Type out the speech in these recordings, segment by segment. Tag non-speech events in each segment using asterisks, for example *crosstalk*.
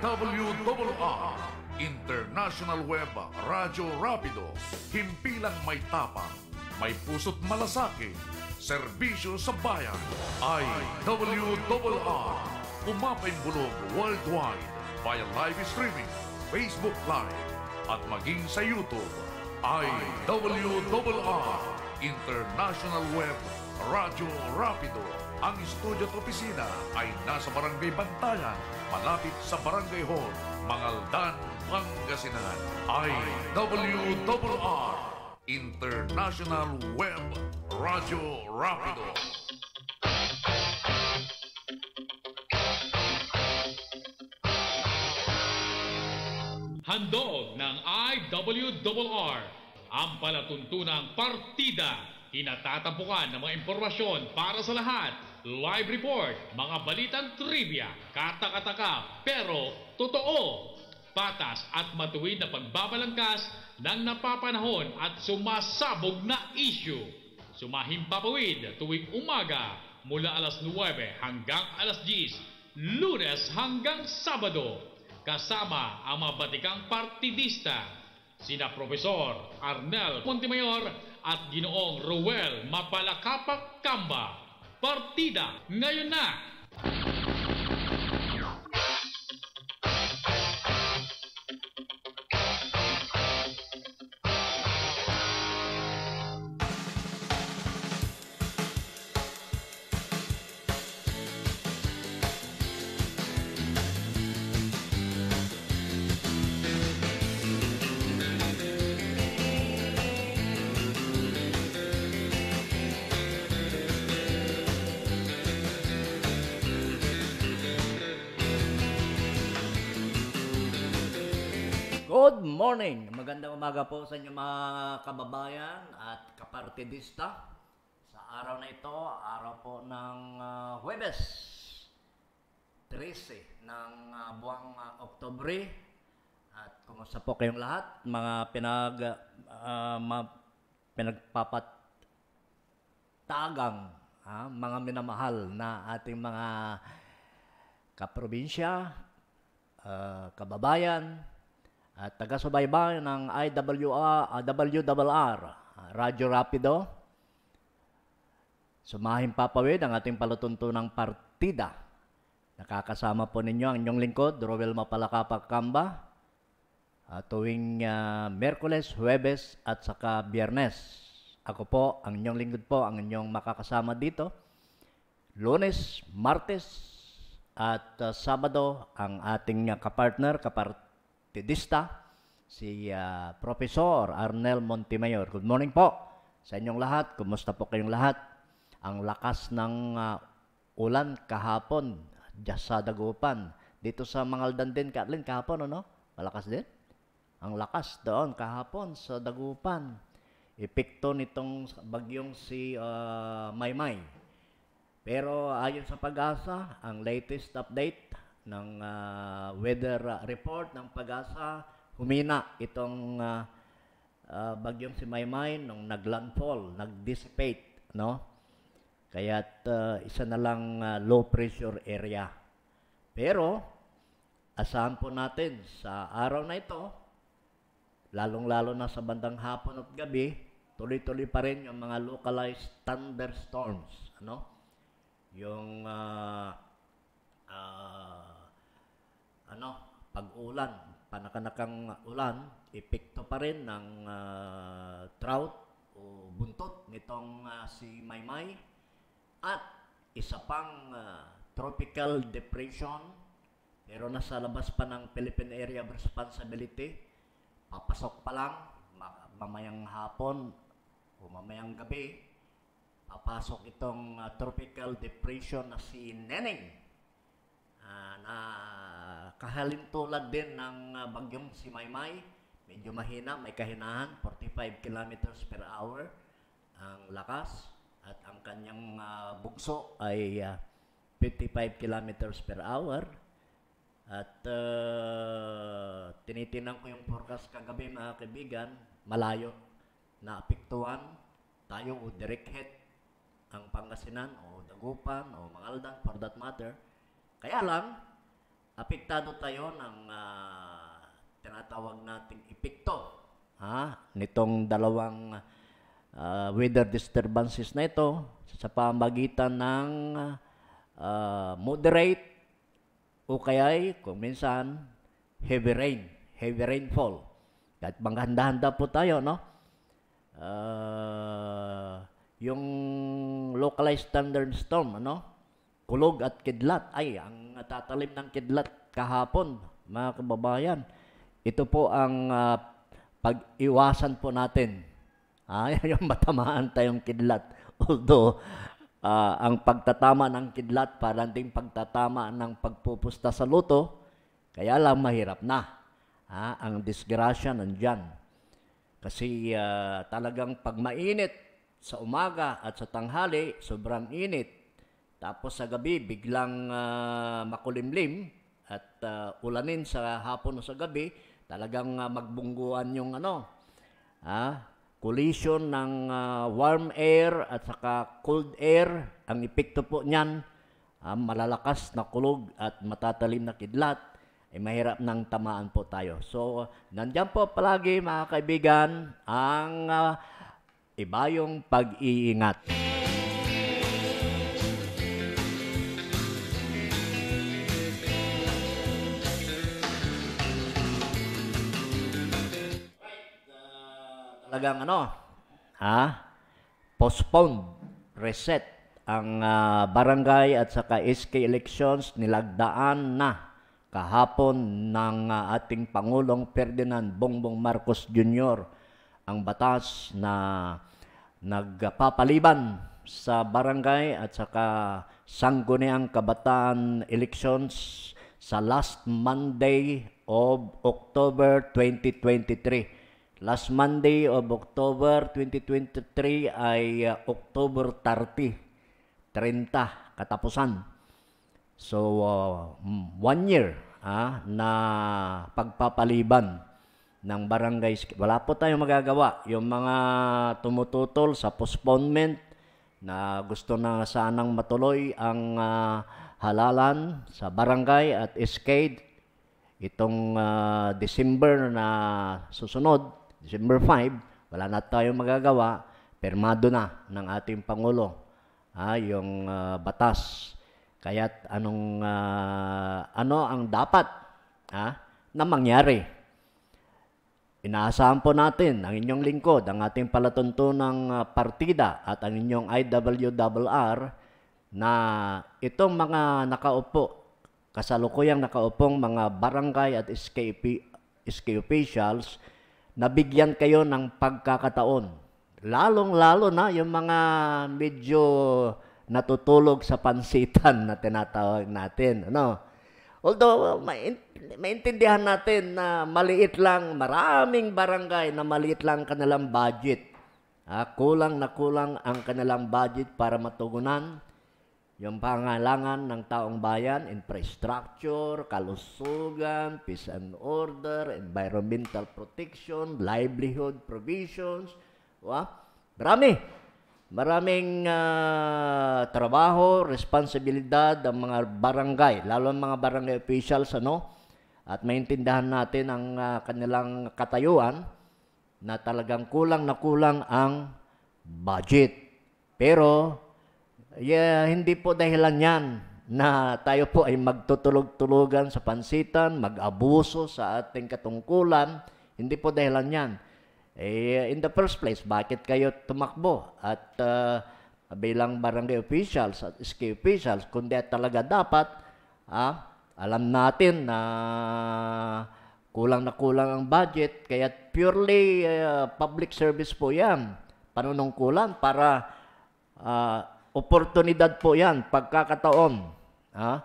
WRR International Web Radyo Rapido Himpilang may tapang May puso't malasakit Serbisyo sa bayan ay Umapay bulog worldwide via live streaming Facebook Live at maging sa YouTube ay International Web Radyo Rapido ang studio at opisina ay nasa Barangay Bantayan, malapit sa Barangay Hall, Mangaldan, Pangasinan. IWRR, International Web Radio Rapido. Handog ng IWRR, ang palatuntunang partida. Kinatatapukan ng mga impormasyon para sa lahat live report, mga balitang trivia, katakataka, pero totoo. Patas at matuwid na pagbabalangkas ng napapanahon at sumasabog na issue. Sumahimpapawid tuwing umaga mula alas 9 hanggang alas 10, lunes hanggang sabado, kasama ang mabatikang partidista, sina Profesor Arnel Montemayor at Ginoong Ruel Mapalakapak Kamba partida ngayon na! morning. Magandang umaga po sa inyo mga kababayan at kapartidista. Sa araw na ito, araw po ng uh, Huwebes 13 ng uh, buwang uh, Oktobre. At kumusta po kayong lahat? Mga pinag uh, ma, pinagpapat tagang ha? mga minamahal na ating mga kaprobinsya, uh, kababayan, at taga-subaybay ng IWR, ah, WRR, ah, Radyo Rapido. Sumahing papawid ang ating palatuntunang partida. Nakakasama po ninyo ang inyong lingkod, Rowel Mapalakapag Kamba, uh, tuwing uh, Merkules, Huwebes at saka Biyernes. Ako po, ang inyong lingkod po, ang inyong makakasama dito. Lunes, Martes at uh, Sabado ang ating uh, kapartner, kapartner Pedista, si uh, ah, Professor Arnel Montemayor. Good morning po sa inyong lahat. Kumusta po kayong lahat? Ang lakas ng uh, ulan kahapon, dyan sa Dagupan. Dito sa Mangaldan din, Kathleen, kahapon ano? Malakas din? Ang lakas doon kahapon sa Dagupan. Epekto nitong bagyong si uh, Maymay. Pero ayon sa pag-asa, ang latest update, ng uh, weather ah, report ng Pagasa humina itong uh, uh, bagyong si Maymay nung naglandfall, nagdissipate, no? Kaya uh, isa na lang uh, low pressure area. Pero asahan po natin sa araw na ito, lalong-lalo na sa bandang hapon at gabi, tuloy-tuloy pa rin yung mga localized thunderstorms, ano? Yung uh, uh, ano, pag-ulan, panakanakang ulan, epekto pa rin ng uh, ah, drought o buntot nitong uh, si Maymay at isa pang uh, tropical depression pero nasa labas pa ng Philippine Area of Responsibility papasok pa lang mamayang hapon o mamayang gabi papasok itong uh, tropical depression na si Neneng uh, ah, kahalin tulad din ng ah, bagyong si Maymay. Medyo mahina, may kahinahan, 45 kilometers per hour ang lakas at ang kanyang uh, bugso ay uh, 55 kilometers per hour. At uh, tinitinan ko yung forecast kagabi mga kaibigan, malayo na apektuhan tayo o direct hit ang Pangasinan o Dagupan o Mangaldan for that matter kaya lang, apektado tayo ng uh, tinatawag nating epekto ha, nitong dalawang uh, weather disturbances na ito sa pamagitan ng uh, moderate o kaya'y kung minsan heavy rain, heavy rainfall. Kahit maghanda-handa po tayo, no? Uh, yung localized thunderstorm, ano? kulog at kidlat. Ay, ang tatalim ng kidlat kahapon, mga kababayan. Ito po ang uh, pag-iwasan po natin. *laughs* Ay, yung matamaan tayong kidlat. Although, uh, ang pagtatama ng kidlat, parang ding pagtatama ng pagpupusta sa luto, kaya lang mahirap na. Ha? Ang disgrasya nandyan. Kasi uh, talagang pag mainit sa umaga at sa tanghali, sobrang init tapos sa gabi, biglang uh, makulimlim at uh, ulanin sa hapon o sa gabi, talagang uh, magbungguan yung ano, ha? collision ng uh, warm air at saka cold air. Ang epekto po niyan, uh, malalakas na kulog at matatalim na kidlat ay eh, mahirap nang tamaan po tayo. So, nandiyan po palagi mga kaibigan ang uh, yung pag-iingat. Talagang ano, ha? Postpone, reset ang uh, barangay at saka SK elections nilagdaan na kahapon ng uh, ating Pangulong Ferdinand Bongbong Marcos Jr. ang batas na nagpapaliban sa barangay at saka sangguniang kabataan elections sa last Monday of October 2023. Last Monday of October 2023 ay uh, October 30, 30 katapusan. So uh, one year ah, na pagpapaliban ng barangay. Wala po tayong magagawa. Yung mga tumututol sa postponement na gusto na sanang matuloy ang uh, halalan sa barangay at escade itong uh, December na susunod December 5, wala na tayong magagawa, permado na ng ating Pangulo ha, yung uh, batas. Kaya anong, uh, ano ang dapat ha, na mangyari? Inaasahan po natin ang inyong lingkod, ang ating palatuntunang uh, partida at ang inyong IWRR na itong mga nakaupo, kasalukuyang nakaupong mga barangay at SKP, SK officials nabigyan kayo ng pagkakataon. Lalong-lalo na yung mga medyo natutulog sa pansitan na tinatawag natin. Ano? Although, maintindihan natin na maliit lang, maraming barangay na maliit lang kanilang budget. Ah, kulang na kulang ang kanilang budget para matugunan yung pangalangan ng taong bayan, infrastructure, kalusugan, peace and order, environmental protection, livelihood provisions. Wa? Marami. Maraming uh, trabaho, responsibilidad ng mga barangay, lalo ang mga barangay officials, ano? At maintindahan natin ang uh, kanilang katayuan na talagang kulang na kulang ang budget. Pero yeah, hindi po dahilan yan na tayo po ay magtutulog-tulugan sa pansitan, mag-abuso sa ating katungkulan. Hindi po dahilan yan. Eh, in the first place, bakit kayo tumakbo? At uh, bilang barangay officials at SK officials, kundi talaga dapat, ah, alam natin na kulang na kulang ang budget, kaya purely uh, public service po yan, panunungkulan para uh, Oportunidad po yan, pagkakataon ha,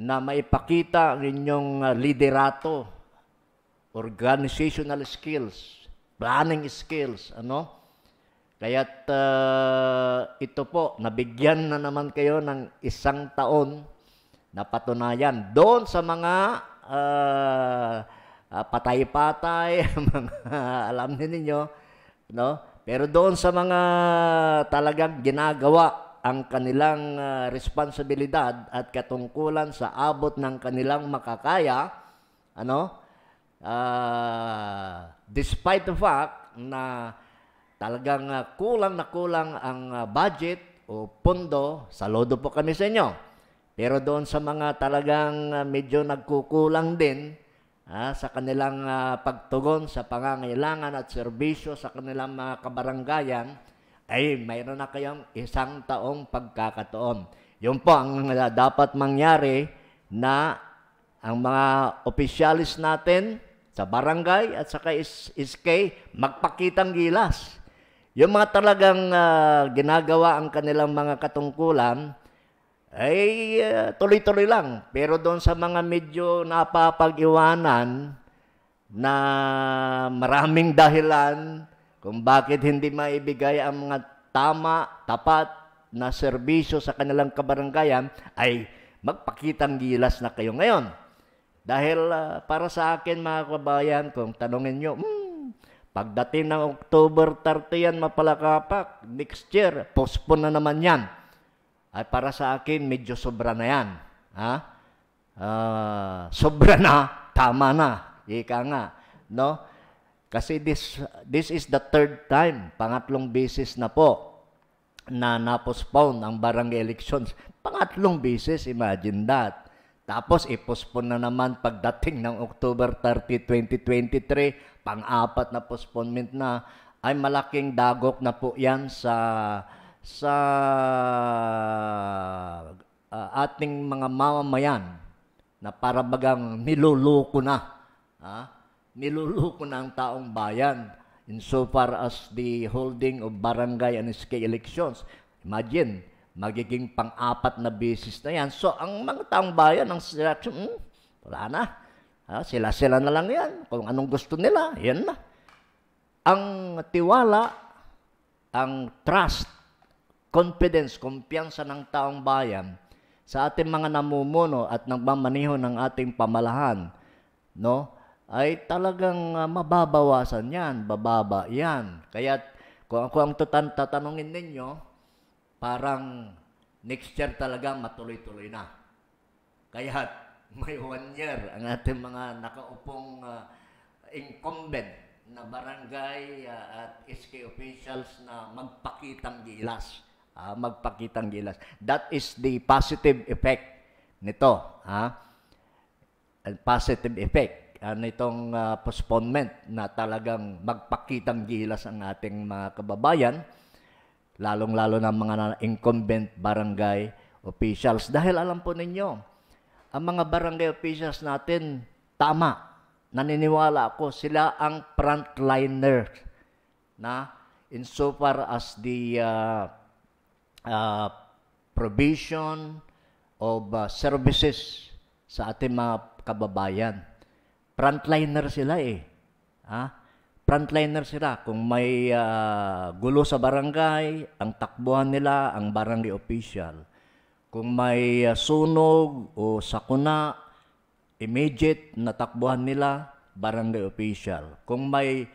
na maipakita ang inyong ah, liderato, organizational skills, planning skills, ano? Kaya't uh, ito po, nabigyan na naman kayo ng isang taon na patunayan doon sa mga uh, patay-patay, *laughs* mga alam ninyo, no? Pero doon sa mga talagang ginagawa ang kanilang uh, responsibilidad at katungkulan sa abot ng kanilang makakaya ano uh, despite the fact na talagang uh, kulang na kulang ang uh, budget o pondo saludo po kami sa inyo pero doon sa mga talagang uh, medyo nagkukulang din uh, sa kanilang uh, pagtugon sa pangangailangan at serbisyo sa kanilang mga kabaranggayan ay mayroon na kayong isang taong pagkakataon. Yun po ang dapat mangyari na ang mga opisyalis natin sa barangay at sa SK magpakitang gilas. Yung mga talagang uh, ginagawa ang kanilang mga katungkulan ay uh, tuloy-tuloy lang. Pero doon sa mga medyo napapag-iwanan na maraming dahilan, kung bakit hindi maibigay ang mga tama, tapat na serbisyo sa kanilang kabaranggayan ay magpakitang gilas na kayo ngayon. Dahil uh, para sa akin mga kabayan, kung tanongin nyo, hmm, pagdating ng October 30 yan mapalakapak, next year, postpone na naman yan. At para sa akin, medyo sobra na yan. Ha? Uh, sobra na, tama na. Ika nga. No? Kasi this, this is the third time, pangatlong beses na po, na na-postpone ang barangay elections. Pangatlong beses, imagine that. Tapos i na naman pagdating ng October 30, 2023, pang-apat na postponement na ay malaking dagok na po 'yan sa sa uh, ating mga mamamayan na parabagang bagang niloloko na. Ha? Ah niluluko na ang taong bayan in so far as the holding of barangay and SK elections. Imagine, magiging pang-apat na beses na yan. So, ang mga taong bayan, ang selection, hmm, wala na. sila-sila na lang yan. Kung anong gusto nila, yan na. Ang tiwala, ang trust, confidence, kumpiyansa ng taong bayan sa ating mga namumuno at nagmamaniho ng ating pamalahan, no? ay talagang uh, mababawasan yan, bababa yan. Kaya kung ako ang tutan, tatanungin ninyo, parang next year talaga matuloy-tuloy na. Kaya may one year ang ating mga nakaupong uh, incumbent na barangay uh, at SK officials na magpakitang gilas. Uh, magpakitang gilas. That is the positive effect nito. Ha? Uh, positive effect uh, ano nitong uh, ah, postponement na talagang magpakitang gilas ang ating mga kababayan, lalong-lalo ng mga incumbent barangay officials. Dahil alam po ninyo, ang mga barangay officials natin, tama. Naniniwala ako, sila ang frontliner na insofar as the uh, uh, provision of uh, services sa ating mga kababayan. Frontliner sila eh. Ha? Frontliner sila. Kung may uh, gulo sa barangay, ang takbuhan nila ang barangay official. Kung may uh, sunog o sakuna, immediate na takbuhan nila, barangay official. Kung may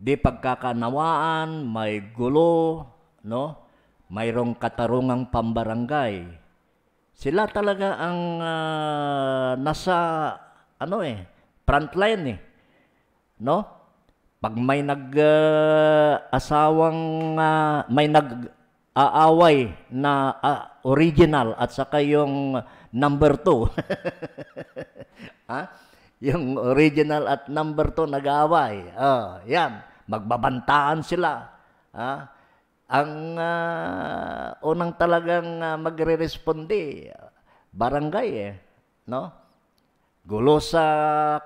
di pagkakanawaan, may gulo, no? mayroong katarungang pambarangay. Sila talaga ang uh, nasa ano eh frontline eh. No? Pag may nag-asawang, uh, may nag-aaway na uh, original at saka yung number 2. ha? *laughs* Ah, yung original at number 2 nag-aaway. Oh, yan. Magbabantaan sila. Ha? ang uh, unang talagang uh, magre-responde barangay eh no gulo sa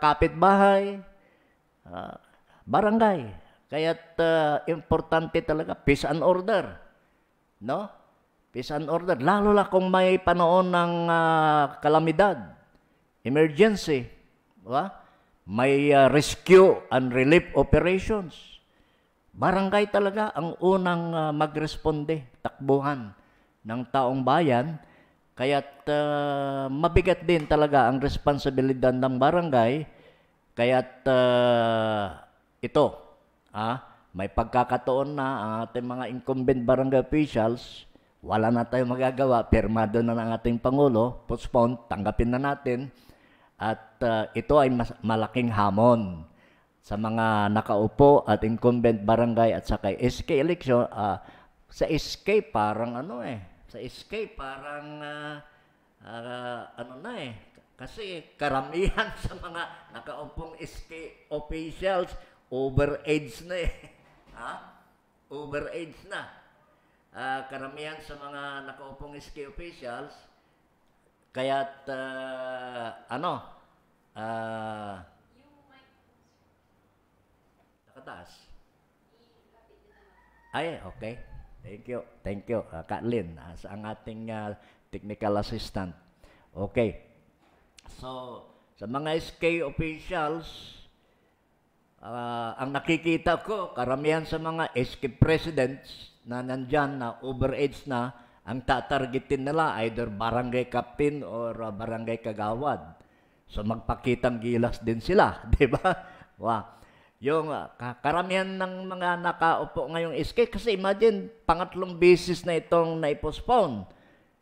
kapitbahay, uh, barangay. Kaya uh, ah, importante talaga, peace and order. No? Peace and order. Lalo na kung may panahon ng uh, kalamidad, emergency, diba? may uh, rescue and relief operations. Barangay talaga ang unang uh, magresponde, takbuhan ng taong bayan Kaya't uh, mabigat din talaga ang responsibilidad ng barangay. Kaya't uh, ito, ah, may pagkakataon na ang ating mga incumbent barangay officials, wala na tayong magagawa, permado na ng ating Pangulo, postpone, tanggapin na natin. At uh, ito ay mas, malaking hamon sa mga nakaupo at incumbent barangay at saka SK election. Uh, sa SK parang ano eh, sa escape parang uh, uh, ano na eh kasi karamihan *laughs* sa mga nakaumpong escape officials overage na eh *laughs* ha overage na uh, karamihan sa mga nakaupong escape officials kaya uh, ano uh, nakataas ay okay Thank you. Thank you, uh, Katlin, as ang ating uh, technical assistant. Okay. So, sa mga SK officials, uh, ang nakikita ko, karamihan sa mga SK presidents na nandyan na overage na, ang tatargetin nila either barangay captain or uh, barangay kagawad. So magpakitang gilas din sila, *laughs* di ba? Wow yung uh, karamihan ng mga nakaupo ngayong iske kasi imagine pangatlong basis na itong na-postpone.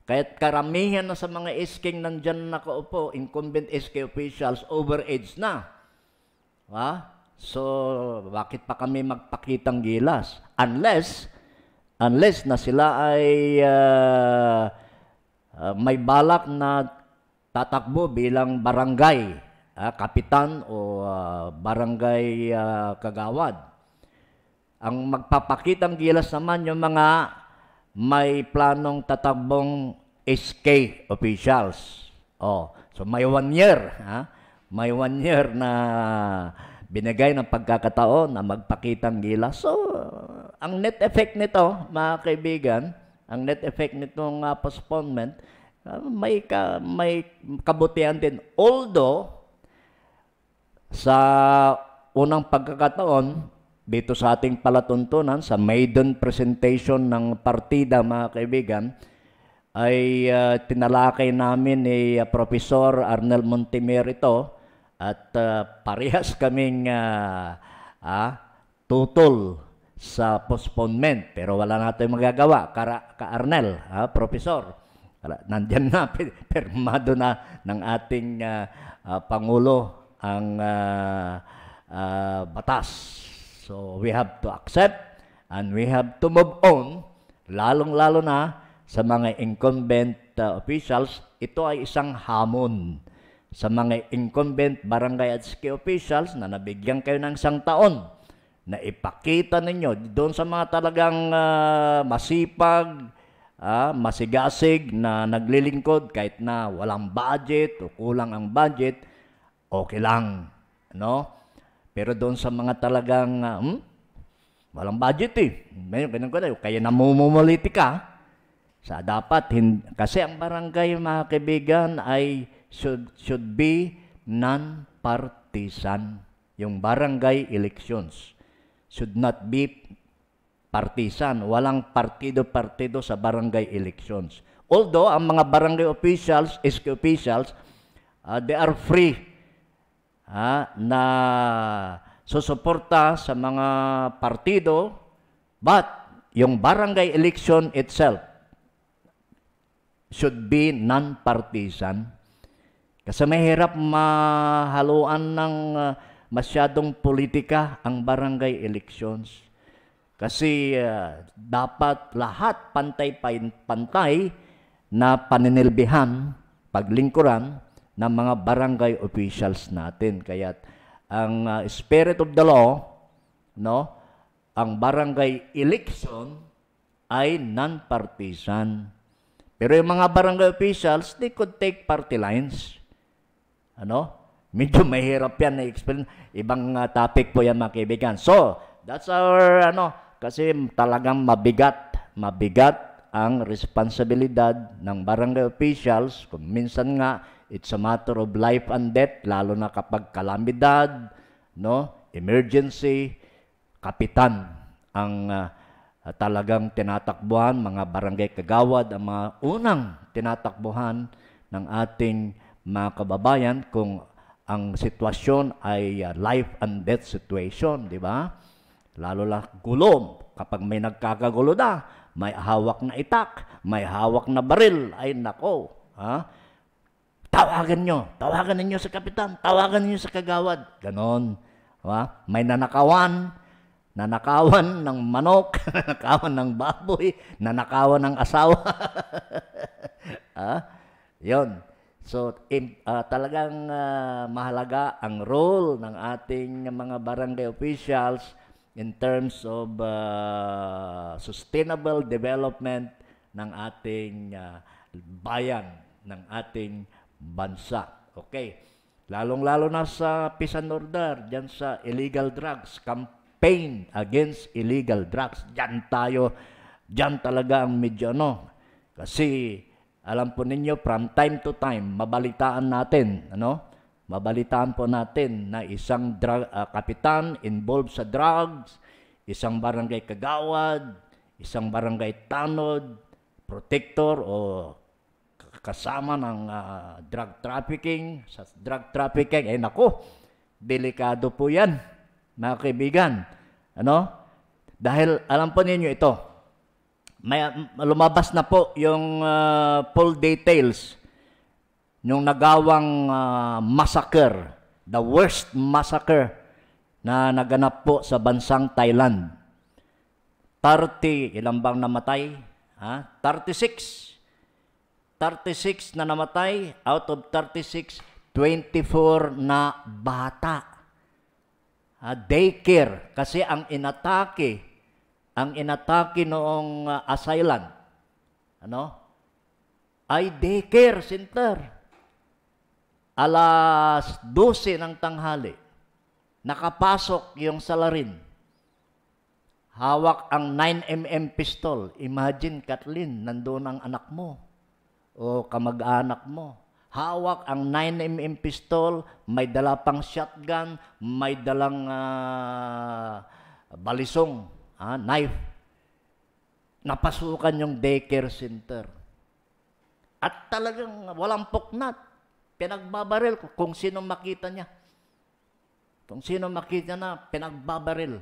Kaya't karamihan na sa mga isking nandyan nakaupo, incumbent SK officials, overage na. Ha? So, bakit pa kami magpakitang gilas? Unless, unless na sila ay uh, uh, may balak na tatakbo bilang barangay uh, kapitan o uh, barangay uh, kagawad. Ang magpapakitang gilas naman yung mga may planong tatakbong SK officials. Oh, so may one year, ha? May one year na binigay ng pagkakataon na magpakitang gilas. So, ang net effect nito, mga kaibigan, ang net effect nitong uh, postponement, uh, may ka, may kabutihan din although sa unang pagkakataon, dito sa ating palatuntunan, sa maiden presentation ng partida mga kaibigan, ay uh, tinalakay namin ni uh, ah, Professor Arnel Montimer ito at uh, *laughs* parehas kaming uh, ah, tutol sa postponement pero wala na tayong magagawa Kara, ka Arnel ah, professor nandiyan na *laughs* pirmado na ng ating uh, uh, pangulo ang uh, uh, batas. So we have to accept and we have to move on, lalong-lalo na sa mga incumbent uh, officials, ito ay isang hamon sa mga incumbent barangay at ski officials na nabigyan kayo ng isang taon na ipakita ninyo doon sa mga talagang uh, masipag, uh, masigasig na naglilingkod kahit na walang budget o kulang ang budget, okay lang. No? Pero doon sa mga talagang, uh, walang budget eh. Mayroon, ganun ko na. Kaya namumuliti ka. Sa dapat, hin- kasi ang barangay, mga kaibigan, ay should, should be non-partisan. Yung barangay elections should not be partisan. Walang partido-partido sa barangay elections. Although, ang mga barangay officials, SK officials, uh, they are free ha, na susuporta sa mga partido but yung barangay election itself should be non-partisan kasi mahirap mahaluan ng uh, masyadong politika ang barangay elections. Kasi uh, dapat lahat pantay-pantay na paninilbihan, paglingkuran, ng mga barangay officials natin. Kaya ang uh, spirit of the law, no, ang barangay election ay non-partisan. Pero yung mga barangay officials, they could take party lines. Ano? Medyo mahirap yan na explain. Ibang uh, topic po yan mga kaibigan. So, that's our ano, kasi talagang mabigat. Mabigat ang responsibilidad ng barangay officials. Kung minsan nga, It's a matter of life and death, lalo na kapag kalamidad, no? emergency, kapitan ang uh, talagang tinatakbuhan, mga barangay kagawad, ang mga unang tinatakbuhan ng ating mga kababayan kung ang sitwasyon ay uh, life and death situation, di ba? Lalo na gulo, kapag may nagkakagulo na, may hawak na itak, may hawak na baril, ay nako, ha? Tawagan nyo. Tawagan ninyo sa kapitan. Tawagan ninyo sa kagawad. Ganon. Diba? May nanakawan. Nanakawan ng manok. *laughs* nanakawan ng baboy. Nanakawan ng asawa. *laughs* ah? yon. So, in, uh, ah, talagang uh, mahalaga ang role ng ating mga barangay officials in terms of uh, sustainable development ng ating uh, bayan, ng ating bansa. Okay. Lalong-lalo na sa peace and order, dyan sa illegal drugs, campaign against illegal drugs. Dyan tayo, dyan talaga ang medyo ano. Kasi alam po ninyo, from time to time, mabalitaan natin, ano? Mabalitaan po natin na isang drug, uh, kapitan involved sa drugs, isang barangay kagawad, isang barangay tanod, protector o kasama ng uh, drug trafficking. Sa drug trafficking, eh nako, delikado po yan, mga kaibigan. Ano? Dahil alam po ninyo ito, may, lumabas na po yung uh, full details yung nagawang uh, massacre, the worst massacre na naganap po sa bansang Thailand. 30, ilang bang namatay? Ha? 36 36 na namatay, out of 36, 24 na bata. Uh, daycare, kasi ang inatake, ang inatake noong uh, asylum, ano, ay daycare center. Alas 12 ng tanghali, nakapasok yung salarin. Hawak ang 9mm pistol. Imagine, Kathleen, nandoon ang anak mo o kamag-anak mo. Hawak ang 9mm pistol, may dala pang shotgun, may dalang uh, balisong, ah, knife. Napasukan yung daycare center. At talagang walang poknat. Pinagbabaril kung sino makita niya. Kung sino makita na, pinagbabaril.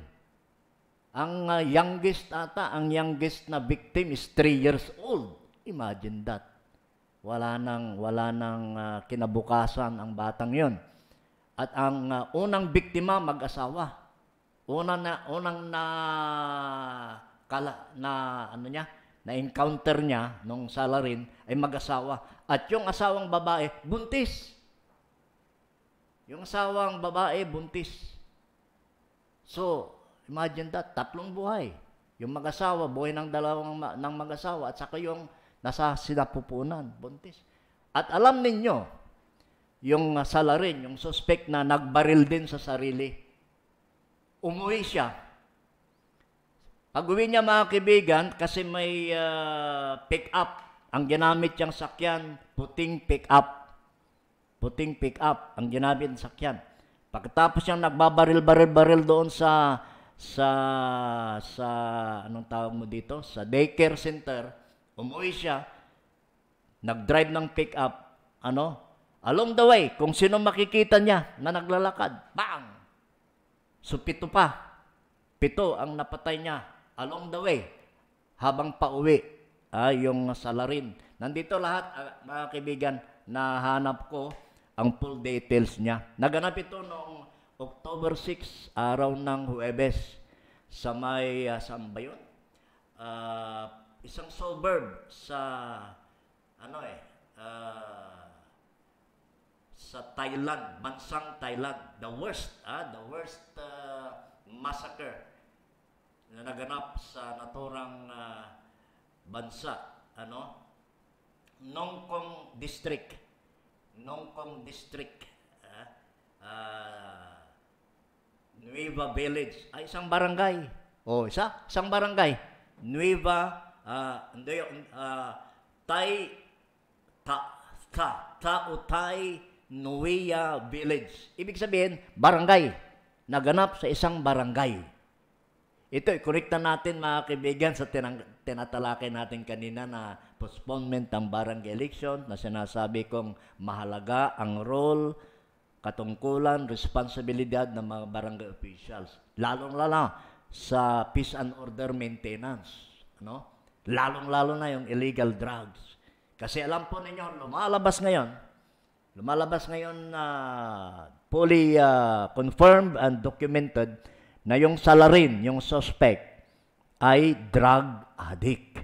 Ang uh, youngest ata, ang youngest na victim is 3 years old. Imagine that wala nang wala nang uh, kinabukasan ang batang 'yon. At ang uh, unang biktima mag-asawa. Una na unang na kala, na ano niya, na encounter niya nung salarin ay mag-asawa at yung asawang babae buntis. Yung asawang babae buntis. So, imagine that, tatlong buhay. Yung mag-asawa, buhay ng dalawang ng mag-asawa at saka yung nasa sila sinapupunan, buntis. At alam ninyo, yung ah, salarin, yung suspect na nagbaril din sa sarili, umuwi siya. Pag-uwi niya mga kibigan, kasi may uh, pick-up, ang ginamit niyang sakyan, puting pick-up. Puting pick-up, ang ginamit ng sakyan. Pagkatapos siyang nagbabaril-baril-baril doon sa sa sa anong tawag mo dito sa daycare center Umuwi siya, nag-drive ng pick-up, ano? Along the way, kung sino makikita niya na naglalakad, bang! So, pito pa. Pito ang napatay niya along the way habang pauwi ah, yung salarin. Nandito lahat, ah, mga kaibigan, nahanap ko ang full details niya. Naganap ito noong October 6, araw ng Huwebes sa may, uh, saan ba yun? Ah, isang suburb sa ano eh uh, sa Thailand, bansang Thailand, the worst, ah, the worst uh, massacre na naganap sa naturang uh, bansa, ano? Nongkong District. Nongkong District. Ah, uh, Nueva Village. Ay, isang barangay. O, oh, isa? Isang barangay. Nueva uh, hindi, uh, Tay, ta, ta, Tautay Nuea Village. Ibig sabihin, barangay. Naganap sa isang barangay. Ito, i-connecta natin mga kaibigan sa tinang, tinatalakay natin kanina na postponement ng barangay election na sinasabi kong mahalaga ang role, katungkulan, responsibilidad ng mga barangay officials. Lalong-lala sa peace and order maintenance. Ano? Lalong-lalo na yung illegal drugs. Kasi alam po ninyo, lumalabas ngayon, lumalabas ngayon na uh, fully uh, confirmed and documented na yung salarin, yung suspect, ay drug addict.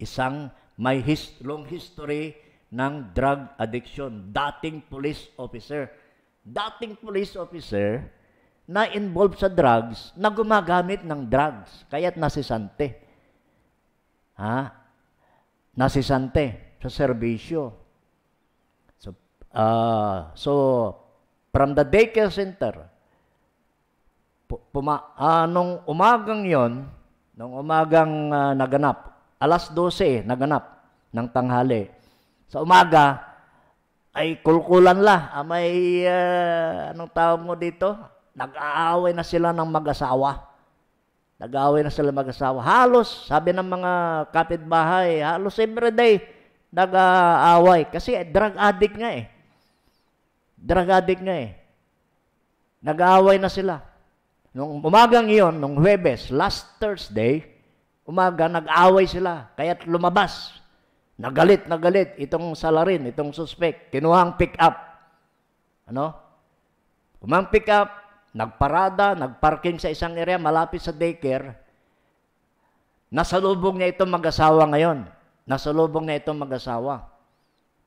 Isang may his- long history ng drug addiction. Dating police officer. Dating police officer na involved sa drugs, na gumagamit ng drugs, kaya't nasisante ha? Nasisante sa serbisyo. So, uh, so from the daycare center, puma, uh, nung umagang yon, nung umagang uh, naganap, alas 12 naganap ng tanghali. Sa umaga, ay kulkulan la, may, uh, anong tawag mo dito? Nag-aaway na sila ng mag-asawa nag aaway na sila mag-asawa. Halos, sabi ng mga kapitbahay, halos everyday nag-aaway. Kasi drug addict nga eh. Drug addict nga eh. Nag-aaway na sila. Nung umagang iyon, nung Huwebes, last Thursday, umaga, nag-aaway sila. Kaya't lumabas. Nagalit, nagalit. Itong salarin, itong suspect. Kinuha ang pick up. Ano? Kumang pick up, nagparada, nagparking sa isang area malapit sa daycare, nasalubong niya itong mag-asawa ngayon. Nasalubong niya itong mag-asawa.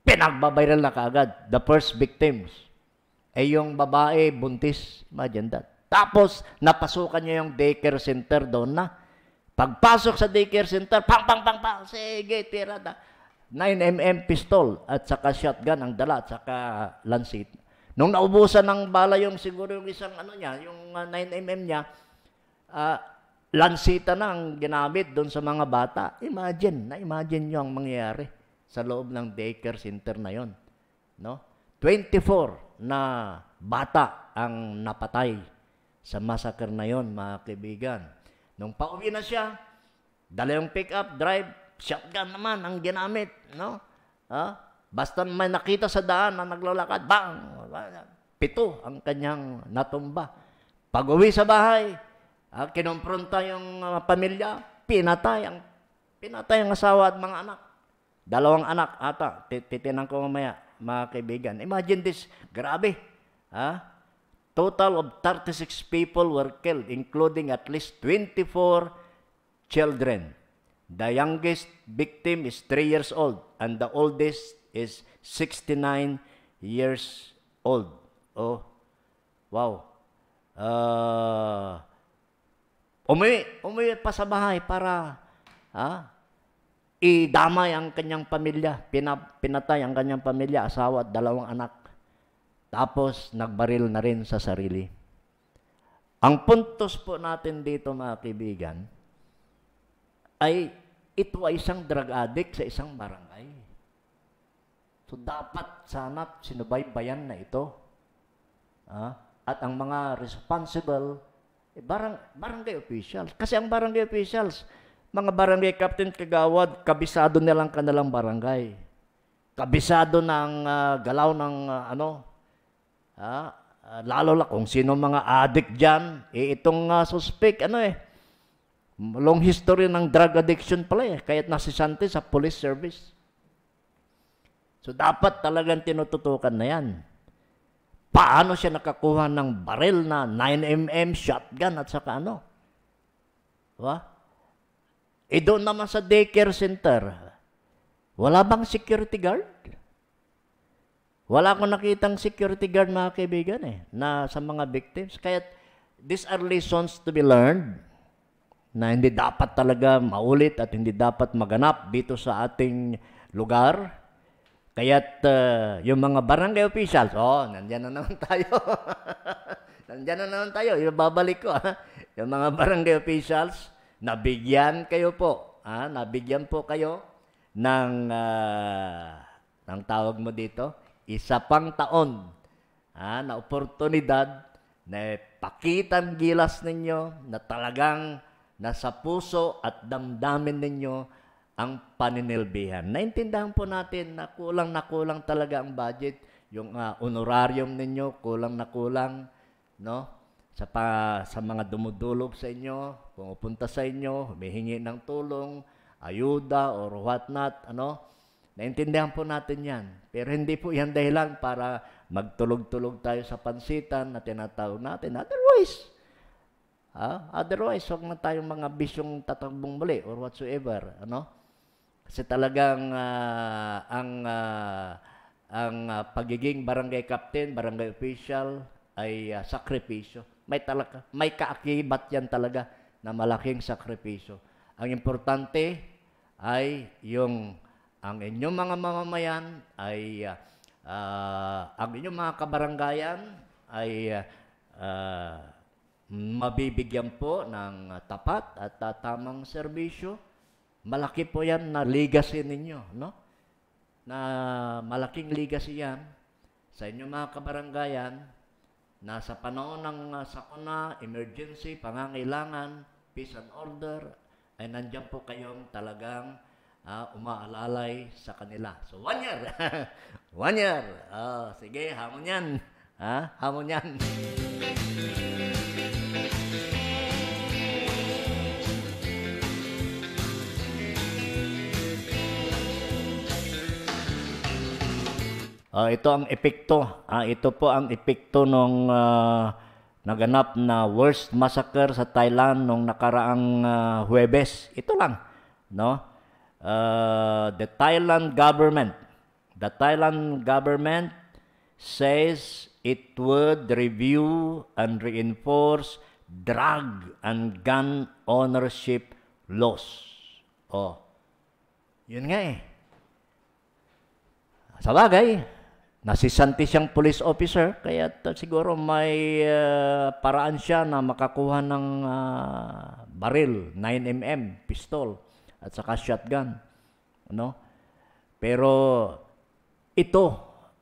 Pinagbabiral na kaagad, the first victims. Eh yung babae, buntis, imagine that. Tapos, napasukan niya yung daycare center doon na. Pagpasok sa daycare center, pang, pang, pang, pang, sige, tira na. 9mm pistol at saka shotgun ang dala at saka lancet Nung naubusan ng bala yung siguro yung isang ano niya, yung uh, ah, 9mm niya, uh, lansita na ang ginamit doon sa mga bata. Imagine, na-imagine nyo ang mangyayari sa loob ng daycare center na yon. No? 24 na bata ang napatay sa massacre na yon, mga kaibigan. Nung pauwi na siya, dala yung pick-up, drive, shotgun naman ang ginamit. No? Ha? Ah, Basta may nakita sa daan na naglalakad, bang! Pito ang kanyang natumba. Pag-uwi sa bahay, ah, kinumpronta yung uh, pamilya, pinatay ang, pinatay ang asawa at mga anak. Dalawang anak ata, titinan ko mamaya, mga kaibigan. Imagine this, grabe. Ha? Total of 36 people were killed, including at least 24 children. The youngest victim is 3 years old and the oldest is 69 years old. Oh, wow. Uh, umuwi, umuwi pa sa bahay para ha, idamay ang kanyang pamilya. Pinap, pinatay ang kanyang pamilya, asawa at dalawang anak. Tapos, nagbaril na rin sa sarili. Ang puntos po natin dito, mga kaibigan, ay ito ay isang drug addict sa isang barangay. So dapat sana sinubaybayan na ito. Ah, at ang mga responsible, eh, barang, barangay officials. Kasi ang barangay officials, mga barangay captain kagawad, kabisado nilang kanilang barangay. Kabisado ng uh, galaw ng uh, ano, ah, uh, lalo la kung sino mga addict dyan, eh, itong uh, suspect, ano eh, long history ng drug addiction pala eh, kaya't nasisanti sa police service. So dapat talagang tinututukan na yan. Paano siya nakakuha ng baril na 9mm shotgun at saka ano? Diba? E doon naman sa daycare center, wala bang security guard? Wala akong nakitang security guard mga kaibigan eh, na sa mga victims. Kaya these are lessons to be learned na hindi dapat talaga maulit at hindi dapat maganap dito sa ating lugar Kaya't uh, yung mga barangay officials, oh, nandiyan na naman *laughs* tayo. nandiyan na naman tayo. Ibabalik ko. Ha? Ah. Yung mga barangay officials, nabigyan kayo po. Ha? Ah, nabigyan po kayo ng, uh, ah, ng tawag mo dito, isa pang taon ha? na oportunidad na pakitan gilas ninyo na talagang nasa puso at damdamin ninyo ang paninilbihan. Naintindahan po natin na kulang na kulang talaga ang budget, yung uh, honorarium ninyo kulang na kulang, no? Sa pa, sa mga dumudulog sa inyo, pumupunta sa inyo, humihingi ng tulong, ayuda or what not, ano? Naintindihan po natin 'yan. Pero hindi po 'yan dahilan para magtulog-tulog tayo sa pansitan na tinatawag natin. Otherwise, ha? Ah, otherwise, huwag na tayong mga bisyong tatakbong muli or whatsoever. Ano? Kasi talagang uh, ang uh, ang uh, pagiging barangay captain, barangay official ay uh, sakripisyo. May talaga may kaakibat 'yan talaga na malaking sakripisyo. Ang importante ay yung ang inyong mga mamamayan ay uh, uh, ang inyong mga kabarangayan ay uh, uh, mabibigyan po ng tapat at uh, tamang serbisyo Malaki po yan na legacy ninyo, no? Na malaking legacy yan sa inyong mga kabarangayan na sa panahon ng ah, sakuna, emergency, pangangailangan, peace and order, ay nandiyan po kayong talagang uh, umaalalay sa kanila. So, one year. *laughs* one year. Oh, sige, hamon yan. Ha? Hamon yan. Uh, ito ang epekto. Uh, ito po ang epekto ng uh, ah, naganap na worst massacre sa Thailand nung nakaraang uh, Huwebes. Ito lang, no? Uh, the Thailand government, the Thailand government says it would review and reinforce drug and gun ownership laws. Oh, yun nga eh. Sa bagay, Nasisanti siyang police officer, kaya siguro may uh, paraan siya na makakuha ng uh, baril, 9mm, pistol, at saka shotgun. Ano? Pero ito,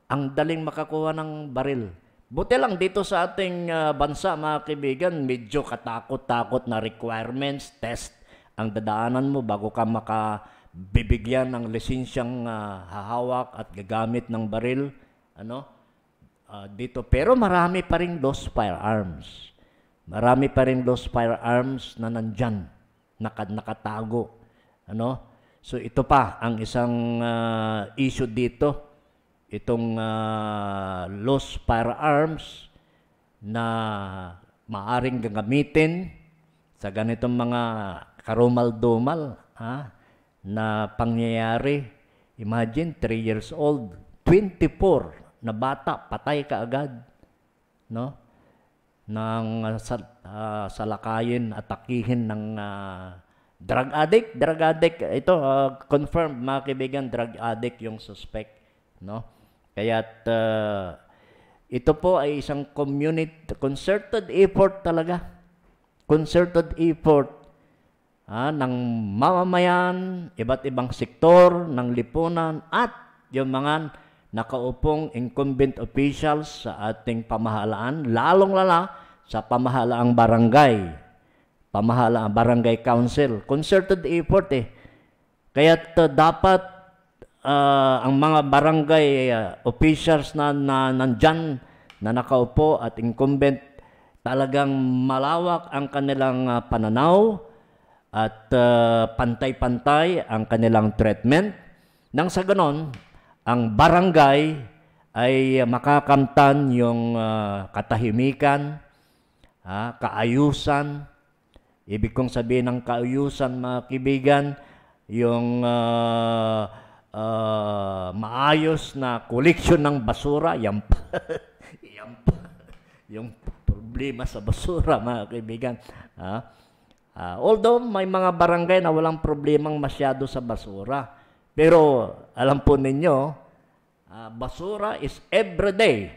ang daling makakuha ng baril. Buti lang dito sa ating uh, bansa, mga kaibigan, medyo katakot-takot na requirements, test ang dadaanan mo bago ka makabibigyan ng lisensyang uh, hahawak at gagamit ng baril ano, uh, dito. Pero marami pa ring lost firearms. Marami pa ring lost firearms na nandiyan naka, nakatago. Ano? So ito pa ang isang uh, issue dito. Itong uh, ah, lost firearms na maaring gagamitin sa ganitong mga karumal-dumal ha, na pangyayari. Imagine, 3 years old, 24 na bata, patay ka agad. No? Nang uh, ah, sal, uh, ah, salakayin, atakihin ng uh, drug addict. Drug addict, ito, uh, confirmed mga kaibigan, drug addict yung suspect. No? Kaya uh, ito po ay isang community, concerted effort talaga. Concerted effort ah, ng mamamayan, iba't ibang sektor ng lipunan at yung mga nakaupong incumbent officials sa ating pamahalaan, lalong lala sa pamahalaang barangay, pamahalaang barangay council. Concerted effort eh. Kaya uh, dapat uh, ang mga barangay uh, officials na, na nandyan, na nakaupo at incumbent, talagang malawak ang kanilang uh, pananaw at uh, pantay-pantay ang kanilang treatment. Nang sa ganon, ang barangay ay makakamtan yung uh, katahimikan, ha, kaayusan. Ibig kong sabihin ng kaayusan, mga kibigan, yung uh, uh, maayos na collection ng basura, yan pa. *laughs* yan pa. Yung problema sa basura, mga kibigan. Ha? Uh, although may mga barangay na walang problemang masyado sa basura. Pero alam po ninyo, uh, basura is everyday.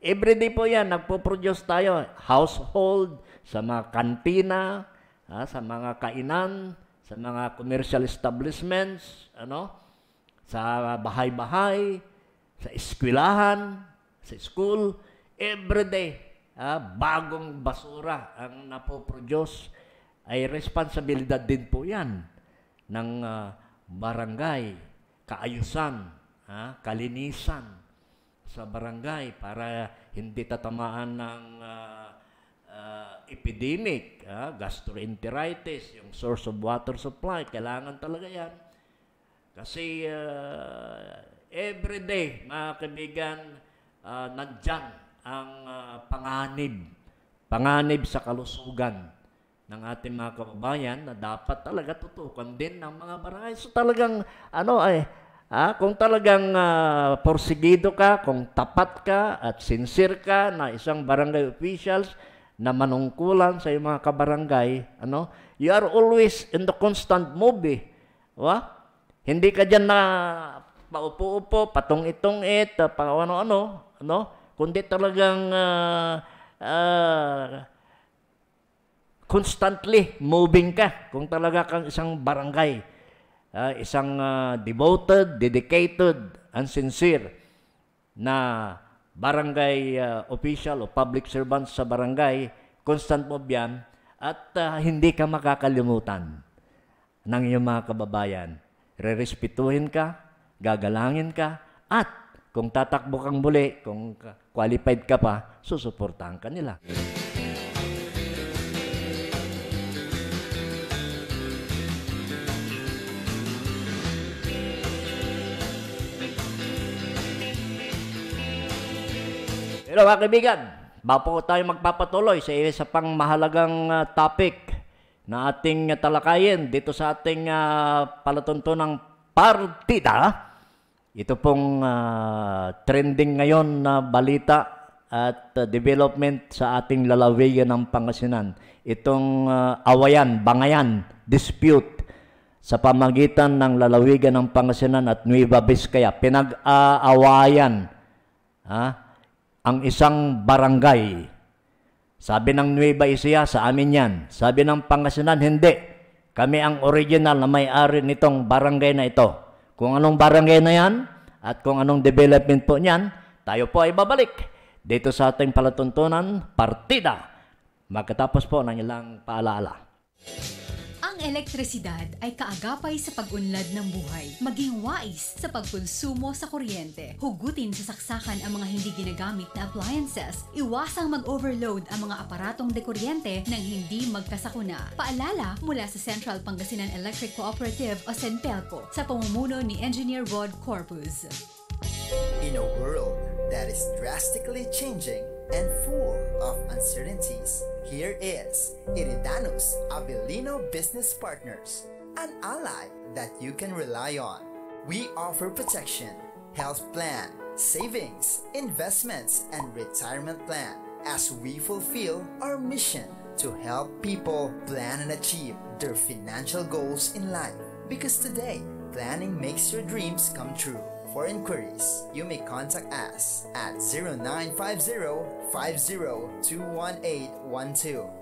Everyday po yan, nagpo-produce tayo. Household, sa mga kantina, ha, ah, sa mga kainan, sa mga commercial establishments, ano, sa bahay-bahay, sa eskwelahan, sa school, everyday, ah, bagong basura ang napoproduce ay responsibilidad din po yan ng uh, barangay, kaayusan, ha? kalinisan sa barangay para hindi tatamaan ng uh, uh, epidemic, uh, gastroenteritis, yung source of water supply. Kailangan talaga yan. Kasi uh, ah, every day, mga kaibigan, uh, nagdyan ang uh, panganib. Panganib sa kalusugan ng ating mga kababayan na dapat talaga tutukan din ng mga barangay. So talagang ano eh, Ah, kung talagang uh, porsigido ka, kung tapat ka at sincere ka na isang barangay officials na manungkulan sa iyong mga kabarangay, ano, you are always in the constant move. Eh. Wa? Hindi ka diyan na paupo-upo, patong-itong-it, pa ano-ano, ano, kundi talagang uh, uh, constantly moving ka kung talaga kang isang barangay uh, isang uh, devoted, dedicated, and sincere na barangay uh, official o public servant sa barangay, constant mo at uh, hindi ka makakalimutan ng iyong mga kababayan. Rerespetuhin ka, gagalangin ka, at kung tatakbo kang muli, kung qualified ka pa, susuportahan ka nila. Hello mga kaibigan, bago tayo magpapatuloy sa isa pang mahalagang uh, ah, topic na ating talakayin dito sa ating uh, palatuntunang partida. Ito pong uh, trending ngayon na balita at uh, development sa ating lalawigan ng Pangasinan. Itong uh, awayan, bangayan, dispute sa pamagitan ng lalawigan ng Pangasinan at Nueva Vizcaya. Pinag-aawayan. Ha? ang isang barangay. Sabi ng Nueva Ecija, sa amin yan. Sabi ng Pangasinan, hindi. Kami ang original na may-ari nitong barangay na ito. Kung anong barangay na yan at kung anong development po niyan, tayo po ay babalik dito sa ating palatuntunan, partida. Magkatapos po ng ilang paalala. Ang elektrisidad ay kaagapay sa pag-unlad ng buhay. Maging wais sa pagkonsumo sa kuryente. Hugutin sa saksakan ang mga hindi ginagamit na appliances. Iwasang mag-overload ang mga aparatong dekuryente nang hindi magkasakuna. Paalala mula sa Central Pangasinan Electric Cooperative o CENPELCO sa pamumuno ni Engineer Rod Corpus. In a world that is drastically changing, and full of uncertainties, here is Iridanus Avellino Business Partners, an ally that you can rely on. We offer protection, health plan, savings, investments, and retirement plan as we fulfill our mission to help people plan and achieve their financial goals in life. Because today, planning makes your dreams come true. For inquiries, you may contact us at 950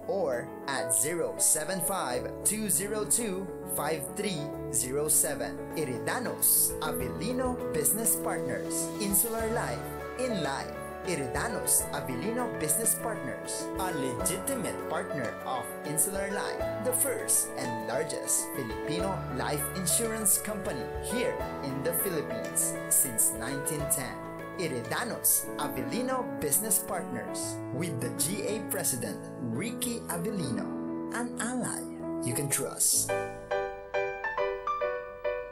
or at 075-202-5307. Iridanos, Avellino Business Partners, Insular Life, in Life. Iridanos Avellino Business Partners, a legitimate partner of Insular Life, the first and largest Filipino life insurance company here in the Philippines since 1910. Heredanos Avellino Business Partners with the GA President Ricky Avellino, an ally you can trust.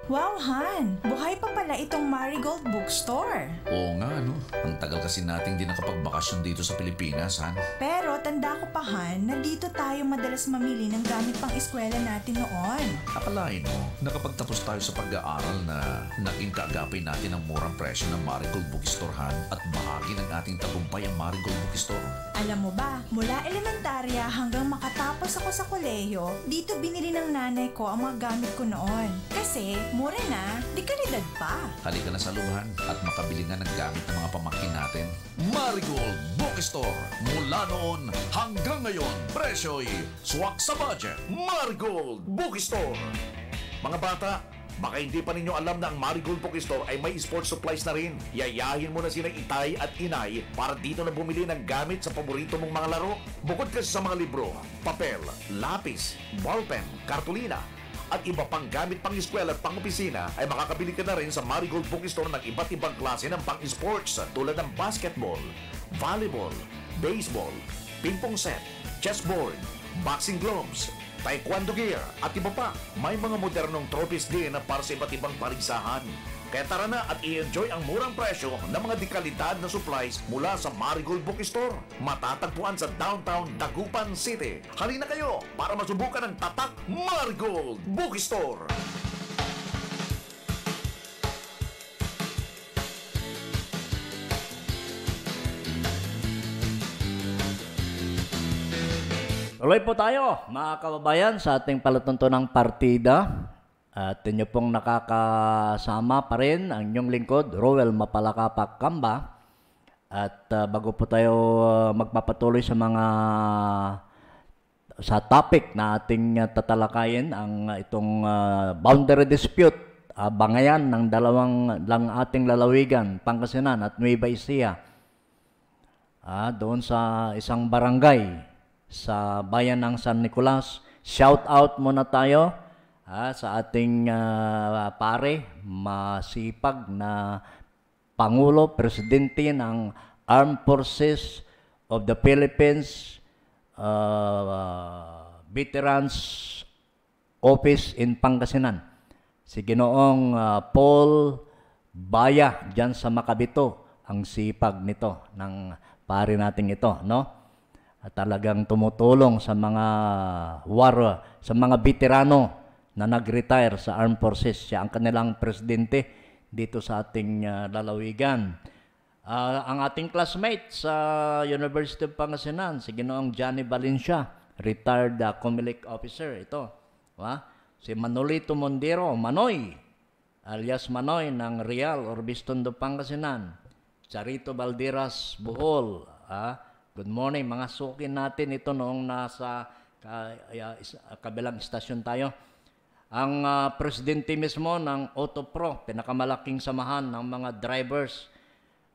Wow, Han! Buhay pa pala itong Marigold Bookstore. Oo nga, no? Ang tagal kasi natin hindi nakapagbakasyon dito sa Pilipinas, Han. Pero tanda ko pa, Han, na dito tayo madalas mamili ng gamit pang eskwela natin noon. Akalain mo, nakapagtapos tayo sa pag-aaral na naging kaagapin natin ang murang presyo ng Marigold Bookstore, Han, at bahagi ng ating tagumpay ang Marigold Bookstore. Alam mo ba, mula elementarya hanggang makatapos ako sa koleyo, dito binili ng nanay ko ang mga gamit ko noon. Kasi Morena, di kalidad pa. Halika na sa luhan at makabili na ng gamit ng mga pamakin natin. Marigold Bookstore. Mula noon hanggang ngayon, presyo'y swak sa budget. Marigold Bookstore. Mga bata, Baka hindi pa ninyo alam na ang Marigold Bookstore ay may sports supplies na rin. Yayahin mo na sila itay at inay para dito na bumili ng gamit sa paborito mong mga laro. Bukod kasi sa mga libro, papel, lapis, ballpen, kartulina, at iba pang gamit pang eskwela at pang opisina ay makakabili ka na rin sa Marigold Bookstore ng iba't ibang klase ng pang sports tulad ng basketball, volleyball, baseball, ping-pong set, chessboard, boxing gloves, taekwondo gear at iba pa. May mga modernong trophies din na para sa iba't ibang paligsahan. Kaya tara na at i-enjoy ang murang presyo ng mga dekalidad na supplies mula sa Marigold Book Store. Matatagpuan sa downtown Dagupan City. Halina kayo para masubukan ang tatak Marigold Book Store. Tuloy po tayo, mga kababayan, sa ating palatuntunang partida. At inyo pong nakakasama pa rin ang inyong lingkod, Roel Mapalakapak Kamba. At uh, bago po tayo ah, magpapatuloy sa mga sa topic na ating ah, tatalakayin ang itong uh, boundary dispute uh, bangayan ng dalawang lang ating lalawigan, Pangasinan at Nueva Ecija. Uh, doon sa isang barangay sa bayan ng San Nicolas. Shout out muna tayo ha, sa ating uh, pare, masipag na Pangulo, Presidente ng Armed Forces of the Philippines, uh, Veterans Office in Pangasinan. Si Ginoong uh, Paul Baya diyan sa Makabito ang sipag nito ng pare nating ito, no? At talagang tumutulong sa mga war, sa mga veterano na nag-retire sa Armed Forces. Siya ang kanilang presidente dito sa ating uh, lalawigan. Uh, ang ating classmate sa University of Pangasinan, si Ginoong Johnny Valencia, retired uh, Comelec officer. Ito, ha? si Manolito Mondero, Manoy, alias Manoy ng Real Orbistondo, Pangasinan. Charito Valderas Bohol. Ha? Good morning, mga sukin natin ito noong nasa uh, kabilang istasyon tayo ang uh, presidente mismo ng Autopro, pinakamalaking samahan ng mga drivers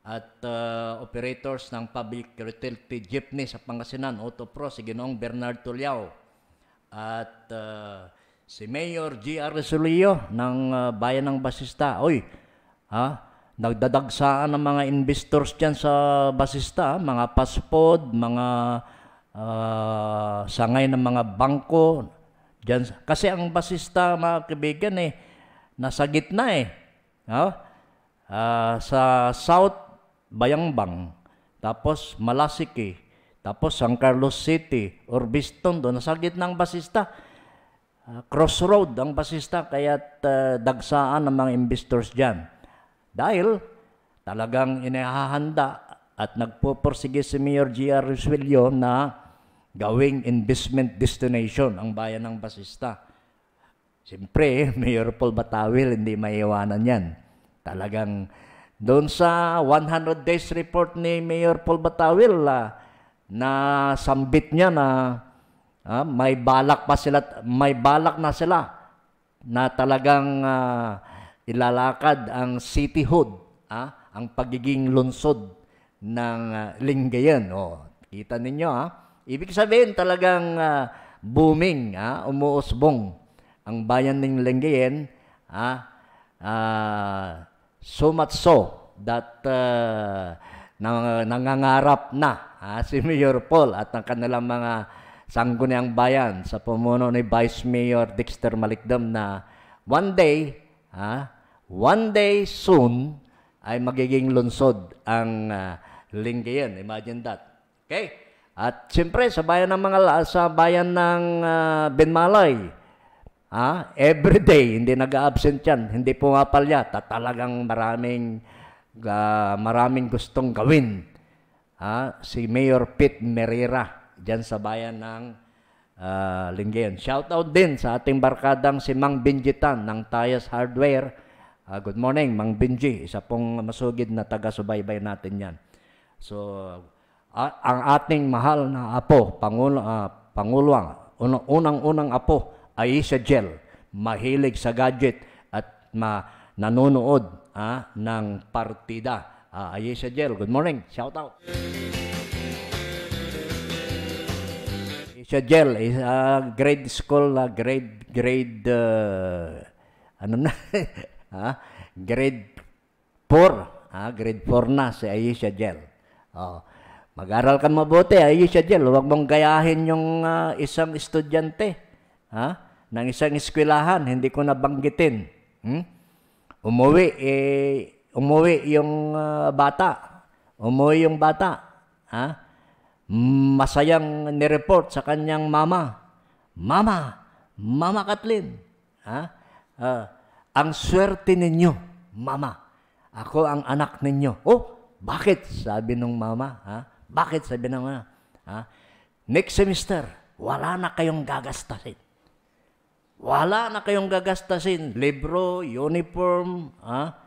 at uh, operators ng public utility jeepney sa Pangasinan, Autopro, si Ginoong Bernard Tulyao. At uh, si Mayor G.R. Resulio ng uh, Bayan ng Basista. Oy, ha? Nagdadagsaan ng mga investors dyan sa Basista, mga paspod, mga uh, sangay ng mga bangko, Diyan, kasi ang basista, mga kaibigan, eh, nasa gitna eh. No? Uh, ah, sa South Bayangbang, tapos Malasiki, tapos San Carlos City, Orbiston, doon nasa gitna ang basista. Uh, crossroad ang basista, kaya't uh, dagsaan ng mga investors dyan. Dahil talagang inihahanda at nagpuporsige si Mayor G.R. Rizwillo na gawing investment destination ang bayan ng Basista. Siyempre, *laughs* Mayor Paul Batawil, hindi maiwanan yan. Talagang doon sa 100 days report ni Mayor Paul Batawil, uh, na sambit niya na uh, may balak pa sila, may balak na sila na talagang uh, ilalakad ang cityhood, uh, ang pagiging lungsod ng uh, Lingayen. Oh, kita ninyo ah. Uh, Ibig sabihin talagang uh, booming, ha? umuusbong ang bayan ng Lengayen. Ha? Uh, ah, so much so that uh, nang, nangangarap na ha? si Mayor Paul at ang kanilang mga sangguniang bayan sa pumuno ni Vice Mayor Dexter Malikdam na one day, ha? one day soon, ay magiging lunsod ang uh, Lingayen. Imagine that. Okay? At siyempre sa bayan ng mga sa bayan ng uh, Benmalay, ha? every day hindi nag-absent 'yan, hindi po pumapalya, talagang maraming uh, maraming gustong gawin. Ha? Si Mayor Pete Merira diyan sa bayan ng uh, Lingayen. Shout out din sa ating barkadang si Mang Benjitan ng Tayas Hardware. Uh, good morning, Mang Benji. Isa pong masugid na taga-subaybay natin yan. So, ang ating mahal na apo, Pangulo, uh, ah, Pangulo unang-unang apo ay Isa Jel, mahilig sa gadget at ma nanonood uh, ng partida. Uh, ah, ay Isa Gel, good morning, shout out. Isa Jel is a grade school, uh, grade, grade, uh, ano na, uh, *laughs* grade 4, uh, grade 4 na si Aisha Jel. Oh. Uh, Mag-aral ka mabuti, ayos siya dyan. Huwag mong gayahin yung uh, isang estudyante ha? ng isang eskwelahan, hindi ko nabanggitin. Hmm? Umuwi, eh, umuwi yung uh, bata. Umuwi yung bata. Ha? Masayang nireport sa kanyang mama. Mama, Mama Kathleen, ha? Uh, ang swerte ninyo, Mama. Ako ang anak ninyo. Oh, bakit? Sabi nung mama, ha? Bakit? Sabi na nga, ha? next semester, wala na kayong gagastasin. Wala na kayong gagastasin. Libro, uniform, ha?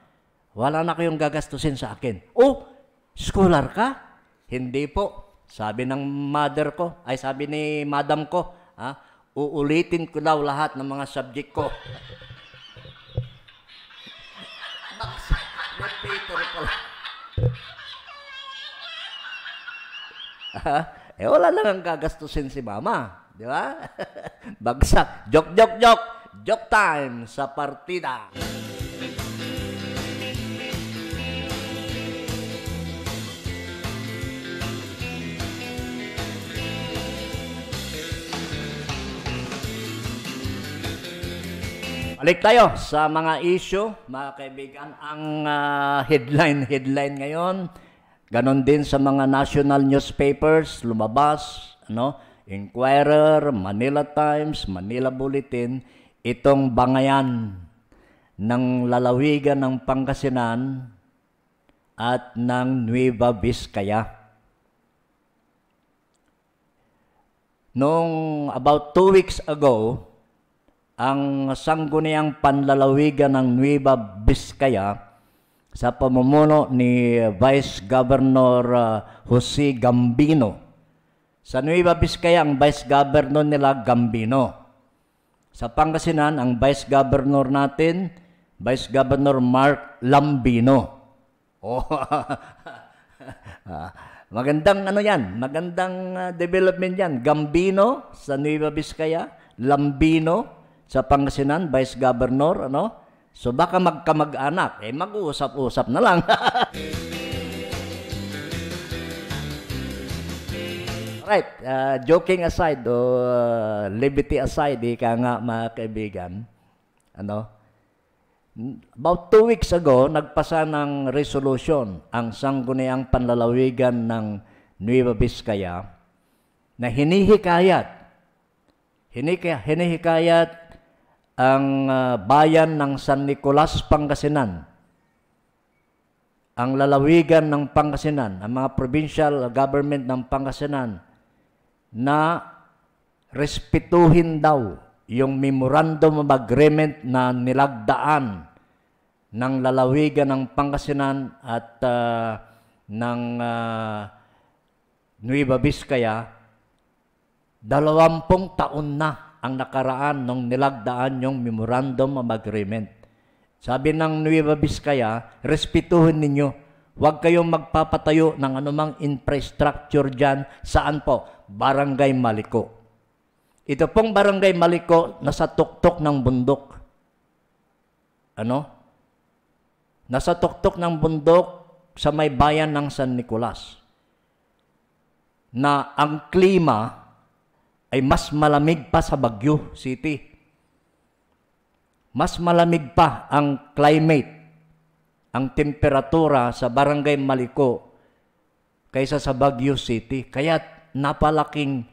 wala na kayong gagastusin sa akin. Oh, scholar ka? Hindi po. Sabi ng mother ko, ay sabi ni madam ko, ha? uulitin ko daw lahat ng mga subject ko. *laughs* Nag-paper ko lang. *laughs* eh wala lang ang gagastusin si mama. Di ba? *laughs* Bagsak. Jok, jok, jok. Jok time sa partida. Balik tayo sa mga issue, mga kaibigan. Ang uh, ah, headline-headline ngayon, Ganon din sa mga national newspapers, lumabas, no? Inquirer, Manila Times, Manila Bulletin, itong bangayan ng lalawigan ng Pangasinan at ng Nueva Vizcaya. Noong about two weeks ago, ang sangguniang panlalawigan ng Nueva Vizcaya sa pamumuno ni Vice Governor uh, Jose Gambino. Sa Nueva Vizcaya, ang Vice Governor nila Gambino. Sa Pangasinan, ang Vice Governor natin, Vice Governor Mark Lambino. *laughs* Oh, magandang ano yan, magandang uh, development yan. Gambino sa Nueva Vizcaya, Lambino sa Pangasinan, Vice Governor, ano? So baka magkamag-anak, eh mag-uusap-usap na lang. *laughs* right, uh, joking aside o oh, uh, liberty aside, ika nga mga kaibigan, ano, about two weeks ago, nagpasa ng resolution ang sangguniang panlalawigan ng Nueva Vizcaya na hinihikayat, hinika, hinihikayat ang ah, bayan ng San Nicolas, Pangasinan, ang lalawigan ng Pangasinan, ang mga provincial government ng Pangasinan na respetuhin daw yung memorandum of agreement na nilagdaan ng lalawigan ng Pangasinan at uh, ng uh, Nueva Vizcaya dalawampung taon na ang nakaraan nung nilagdaan yung Memorandum of Agreement. Sabi ng Nueva Vizcaya, respetuhin ninyo. Huwag kayong magpapatayo ng anumang infrastructure dyan. Saan po? Barangay Maliko. Ito pong Barangay Maliko, nasa tuktok ng bundok. Ano? Nasa tuktok ng bundok sa may bayan ng San Nicolas. Na ang klima, ay mas malamig pa sa Baguio City. Mas malamig pa ang climate, ang temperatura sa Barangay Maliko kaysa sa Baguio City. Kaya napalaking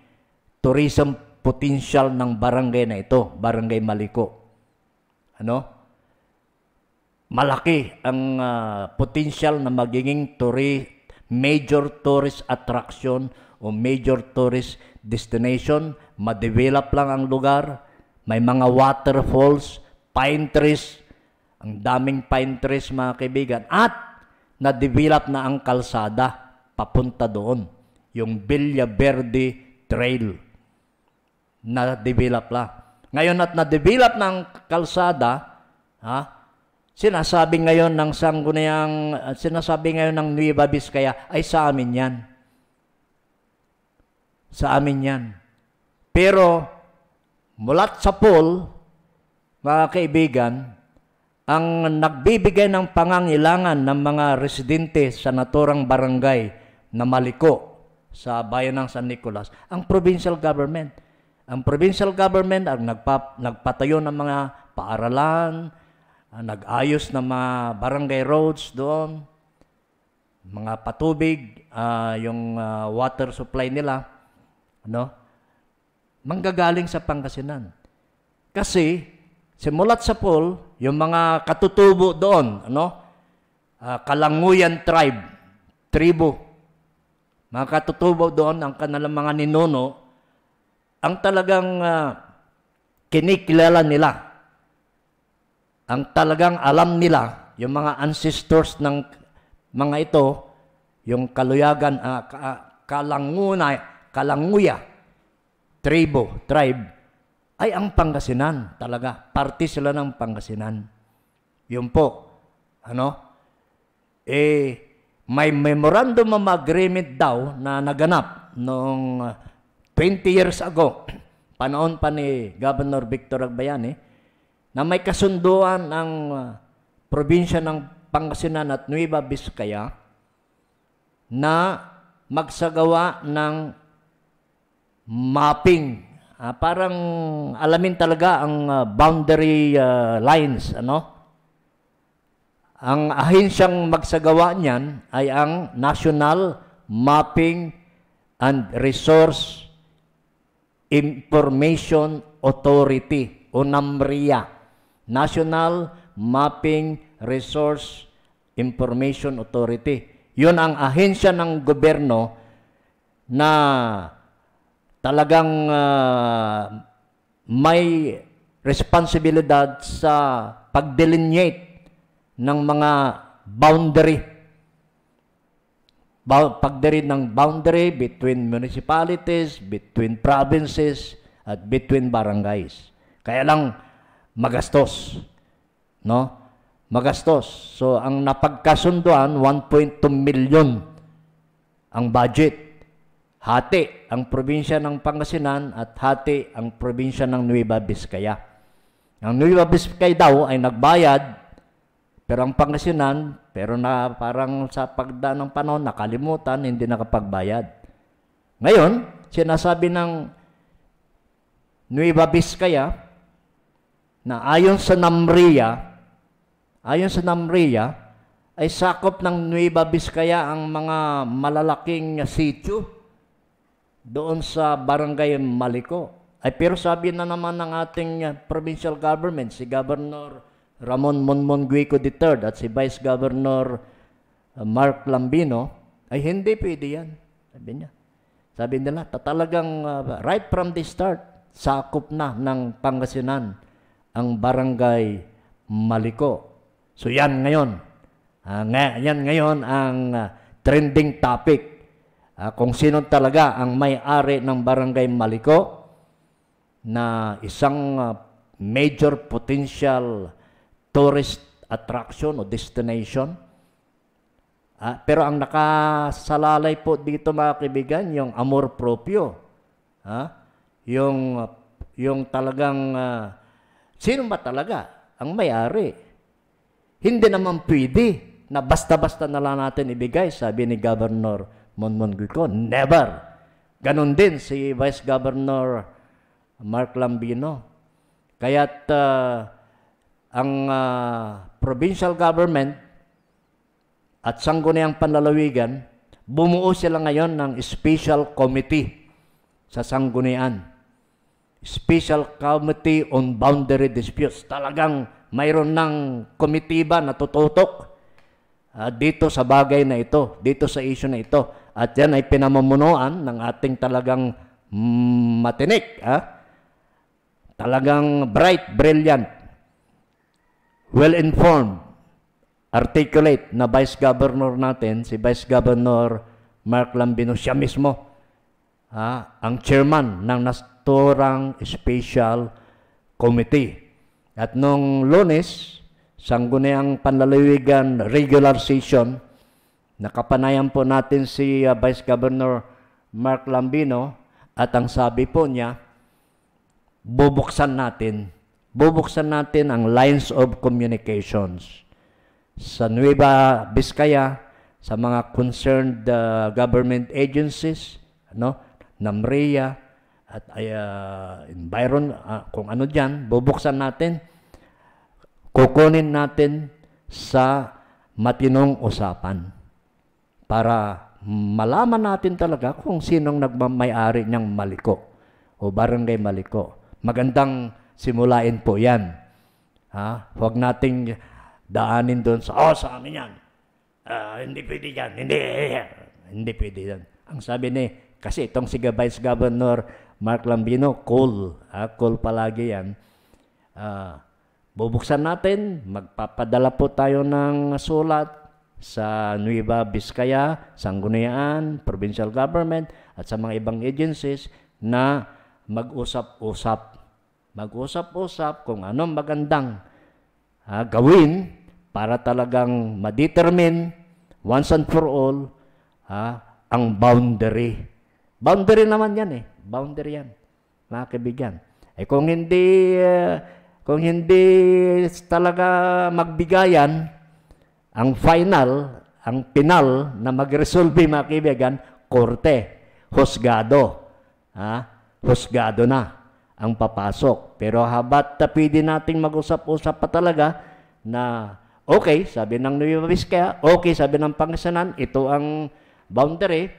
tourism potential ng barangay na ito, Barangay Maliko. Ano? Malaki ang uh, potential na magiging tourist, major tourist attraction o major tourist destination, ma-develop lang ang lugar, may mga waterfalls, pine trees, ang daming pine trees mga kaibigan, at na-develop na ang kalsada papunta doon, yung Villa Verde Trail. Na-develop lang. Ngayon at na-develop ng kalsada, ha, sinasabi ngayon ng sangguniang, sinasabi ngayon ng Nueva Vizcaya, ay sa amin yan. Sa amin yan. Pero, mulat sa pool, mga kaibigan, ang nagbibigay ng pangangilangan ng mga residente sa naturang barangay na Maliko sa bayan ng San Nicolas, ang provincial government. Ang provincial government ang nagpa, nagpatayo ng mga paaralan, ang nag-ayos ng mga barangay roads doon, mga patubig, uh, yung uh, water supply nila. Ano? Manggagaling sa Pangasinan. Kasi, simulat sa Paul, yung mga katutubo doon, ano? Uh, Kalanguyan tribe, tribo. Mga katutubo doon, ang kanilang mga ninuno, ang talagang uh, kinikilala nila. Ang talagang alam nila, yung mga ancestors ng mga ito, yung kaluyagan, uh, ka, kalanguya, tribo, tribe, ay ang Pangasinan talaga. Parte sila ng Pangasinan. Yun po. Ano? Eh, may memorandum of agreement daw na naganap noong 20 ah, years ago, *clears throat* panahon pa ni Governor Victor Agbayan, eh, na may kasunduan ang uh, ah, probinsya ng Pangasinan at Nueva Vizcaya na magsagawa ng mapping. Uh, parang alamin talaga ang uh, boundary uh, lines, ano? Ang ahensyang magsagawa niyan ay ang National Mapping and Resource Information Authority o NAMRIA. National Mapping Resource Information Authority. Yun ang ahensya ng gobyerno na talagang uh, may responsibilidad sa pag ng mga boundary. Ba- pagdiri ng boundary between municipalities, between provinces, at between barangays. Kaya lang magastos. No? Magastos. So ang napagkasunduan 1.2 million ang budget hati ang probinsya ng Pangasinan at hati ang probinsya ng Nueva Vizcaya. Ang Nueva Vizcaya daw ay nagbayad pero ang Pangasinan, pero na parang sa pagdaan ng panahon nakalimutan, hindi nakapagbayad. Ngayon, sinasabi ng Nueva Vizcaya na ayon sa Namria, ayon sa Namria, ay sakop ng Nueva Vizcaya ang mga malalaking sityo doon sa barangay Maliko. Ay, pero sabi na naman ng ating ah, provincial government, si Governor Ramon Monmon III at si Vice Governor ah, Mark Lambino, ay hindi pwede yan. Sabi niya. Sabi nila, talagang uh, right from the start, sakop na ng Pangasinan ang barangay Maliko. So yan ngayon. Uh, nga, yan ngayon ang uh, trending topic uh, kung sino talaga ang may-ari ng Barangay Maliko na isang uh, major potential tourist attraction o destination. Uh, pero ang nakasalalay po dito mga kaibigan, yung amor propio. Uh, yung, yung talagang, uh, sino ba talaga ang may-ari? Hindi naman pwede na basta-basta na lang natin ibigay, sabi ni Governor Monmongucon. Never. Ganon din si Vice Governor Mark Lambino. Kaya't uh, ang uh, provincial government at sangguniang panlalawigan, bumuo sila ngayon ng special committee sa sanggunian. Special Committee on Boundary Disputes. Talagang mayroon ng komitiba na tututok uh, dito sa bagay na ito, dito sa issue na ito at yan ay pinamumunuan ng ating talagang matinik, Ha? talagang bright, brilliant, well-informed, articulate na Vice Governor natin, si Vice Governor Mark Lambino, siya mismo, ha? ang chairman ng Nasturang Special Committee. At nung lunes, sangguniang panlalawigan regular session, Nakapanayan po natin si uh, Vice Governor Mark Lambino at ang sabi po niya, bubuksan natin, bubuksan natin ang lines of communications sa Nueva Vizcaya, sa mga concerned uh, government agencies, no? NAMREA at uh, environ uh, kung ano diyan, bubuksan natin, kukunin natin sa matinong usapan para malaman natin talaga kung sinong nagmamayari niyang maliko o barangay maliko. Magandang simulain po yan. Ha? Huwag nating daanin doon sa, oh, sa amin yan. Uh, hindi pwede yan. Hindi, hindi pwede yan. Ang sabi ni, kasi itong si Vice Governor Mark Lambino, cool. Ha? Cool palagi yan. Uh, bubuksan natin, magpapadala po tayo ng sulat sa Nueva Vizcaya, Sangguniaan, provincial government at sa mga ibang agencies na mag-usap-usap. Mag-usap-usap kung anong magandang uh, gawin para talagang ma-determine once and for all ha, ah, ang boundary. Boundary naman yan eh. Boundary yan, mga kaibigan. Eh kung hindi, uh, kung hindi talaga magbigayan, ang final, ang pinal na magresolve mga kaibigan, korte, husgado. Ha? Husgado na ang papasok. Pero habat na pwede nating mag-usap-usap pa talaga na okay, sabi ng Nueva Vizcaya, okay, sabi ng Pangasinan, ito ang boundary,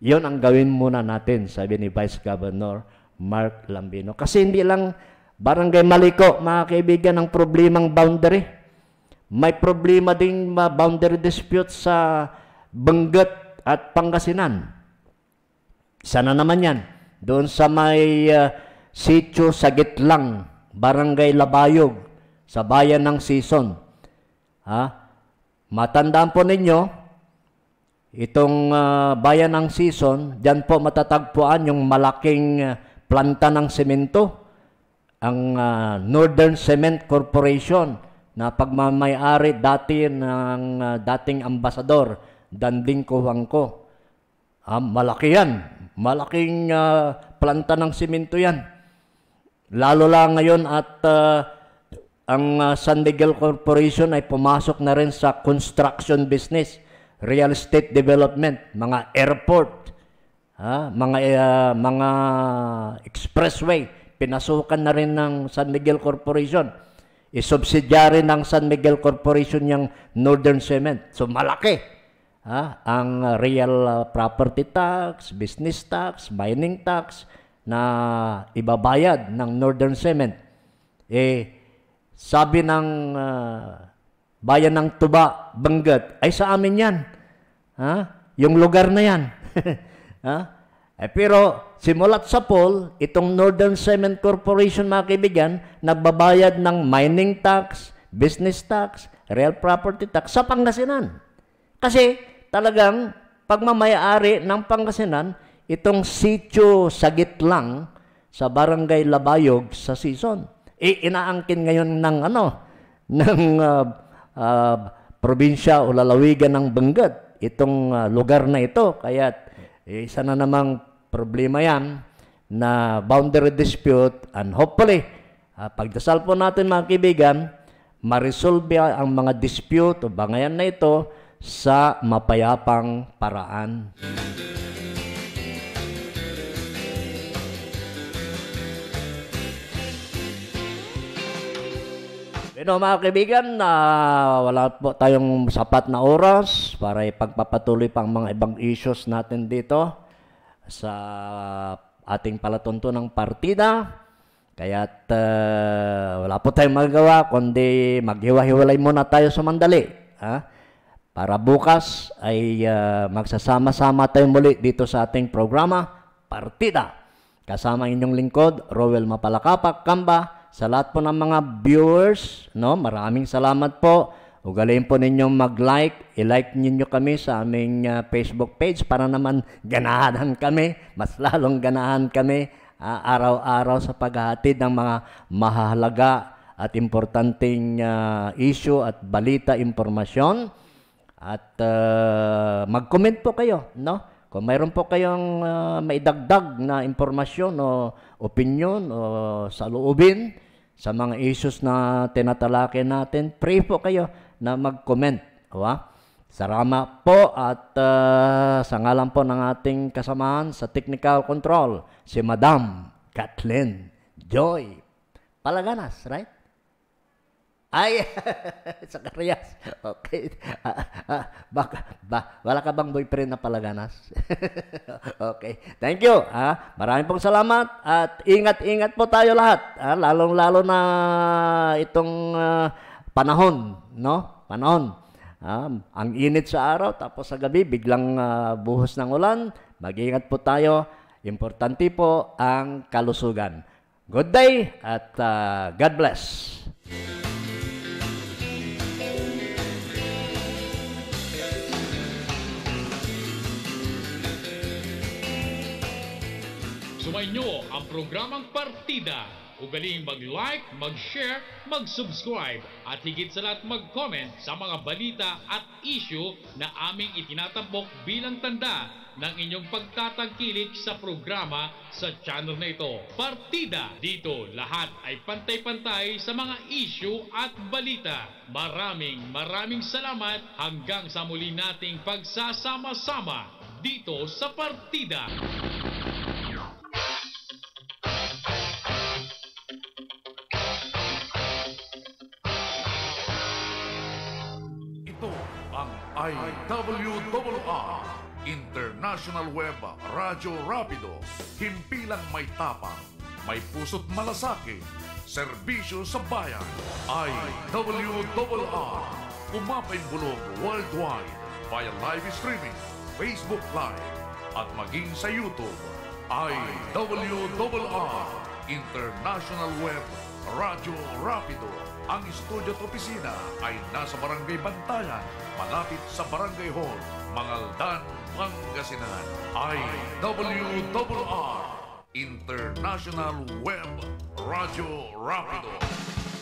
yon ang gawin muna natin, sabi ni Vice Governor Mark Lambino. Kasi hindi lang barangay Maliko, mga kaibigan, ang problemang boundary may problema ding boundary dispute sa Benguet at Pangasinan. Sana naman yan. Doon sa may uh, ah, sityo sa Gitlang, Barangay Labayog, sa bayan ng Season. Ha? Matandaan po ninyo, itong uh, bayan ng Season, diyan po matatagpuan yung malaking uh, planta ng semento, ang uh, Northern Cement Corporation na pagmamayari dati ng uh, dating ambasador Danding Kuwangko. Ah, malaki yan. Malaking uh, planta ng simento yan. Lalo lang ngayon at uh, ang uh, San Miguel Corporation ay pumasok na rin sa construction business, real estate development, mga airport, ha, mga uh, mga expressway, pinasukan na rin ng San Miguel Corporation subsidiary ng San Miguel Corporation yung Northern Cement. So malaki ha? ang real uh, property tax, business tax, mining tax na ibabayad ng Northern Cement. Eh, sabi ng uh, bayan ng Tuba, Benguet, ay sa amin yan. Ha? Yung lugar na yan. *laughs* ha? Eh, pero simulat sa Paul, itong Northern Cement Corporation mga kaibigan, nagbabayad ng mining tax, business tax, real property tax sa Pangasinan. Kasi talagang pagmamayari ng Pangasinan, itong sityo sa gitlang sa barangay Labayog sa season. E, inaangkin ngayon ng ano, *laughs* ng uh, uh, probinsya o lalawigan ng Benguet itong uh, lugar na ito. Kaya isa na namang problema yan na boundary dispute and hopefully, uh, pagdasal po natin mga kaibigan, maresolve ang mga dispute o bangayan na ito sa mapayapang paraan. Pero mga kaibigan, uh, wala po tayong sapat na oras para ipagpapatuloy pang mga ibang issues natin dito sa ating palatunto ng partida. Kaya uh, wala po tayong magawa kundi maghiwa-hiwalay muna tayo sa mandali. Ha? Para bukas ay uh, magsasama-sama tayo muli dito sa ating programa, Partida. Kasama inyong lingkod, Roel Mapalakapak, Kamba. Sa lahat po ng mga viewers, no, maraming salamat po Ugaliin po ninyong mag-like, i-like ninyo kami sa aming uh, Facebook page para naman *laughs* ganahan kami, mas lalong ganahan kami uh, araw-araw sa paghahatid ng mga mahalaga at importanteng uh, issue at balita, impormasyon. At uh, mag-comment po kayo, no? Kung mayroon po kayong uh, maidagdag na impormasyon o opinion o saloobin sa mga issues na tinatalakay natin, pray po kayo na mag-comment. Awa? Sarama po at uh, sa ngalan po ng ating kasamahan sa technical control, si Madam Kathleen Joy Palaganas, right? Ay, sa *laughs* Karias. Okay. Uh, uh, baka, ba, wala ka bang boyfriend na palaganas? *laughs* okay. Thank you. Ha? Maraming pong salamat at ingat-ingat po tayo lahat. Ha? Lalong-lalo na itong uh, panahon, no? Panahon. Um, ang init sa araw, tapos sa gabi, biglang uh, buhos ng ulan. Mag-ingat po tayo. Importante po ang kalusugan. Good day at uh, God bless. Sumainyo ang programang Partida Ugaling mag-like, mag-share, mag-subscribe at higit sa lahat mag-comment sa mga balita at issue na aming itinatampok bilang tanda ng inyong pagtatangkilik sa programa sa channel na ito. Partida! Dito lahat ay pantay-pantay sa mga issue at balita. Maraming maraming salamat hanggang sa muli nating pagsasama-sama dito sa partida. IWR International Web Radyo Rapido Himpilang may tapang May puso't malasakit Serbisyo sa bayan IWR Kumapay bulog worldwide Via live streaming Facebook Live At maging sa YouTube IWR International Web Radyo Rapido Ang studio at opisina ay nasa Barangay Bantayan malapit sa Barangay Hall, Mangaldan, Pangasinan. I International Web Radio Rapido.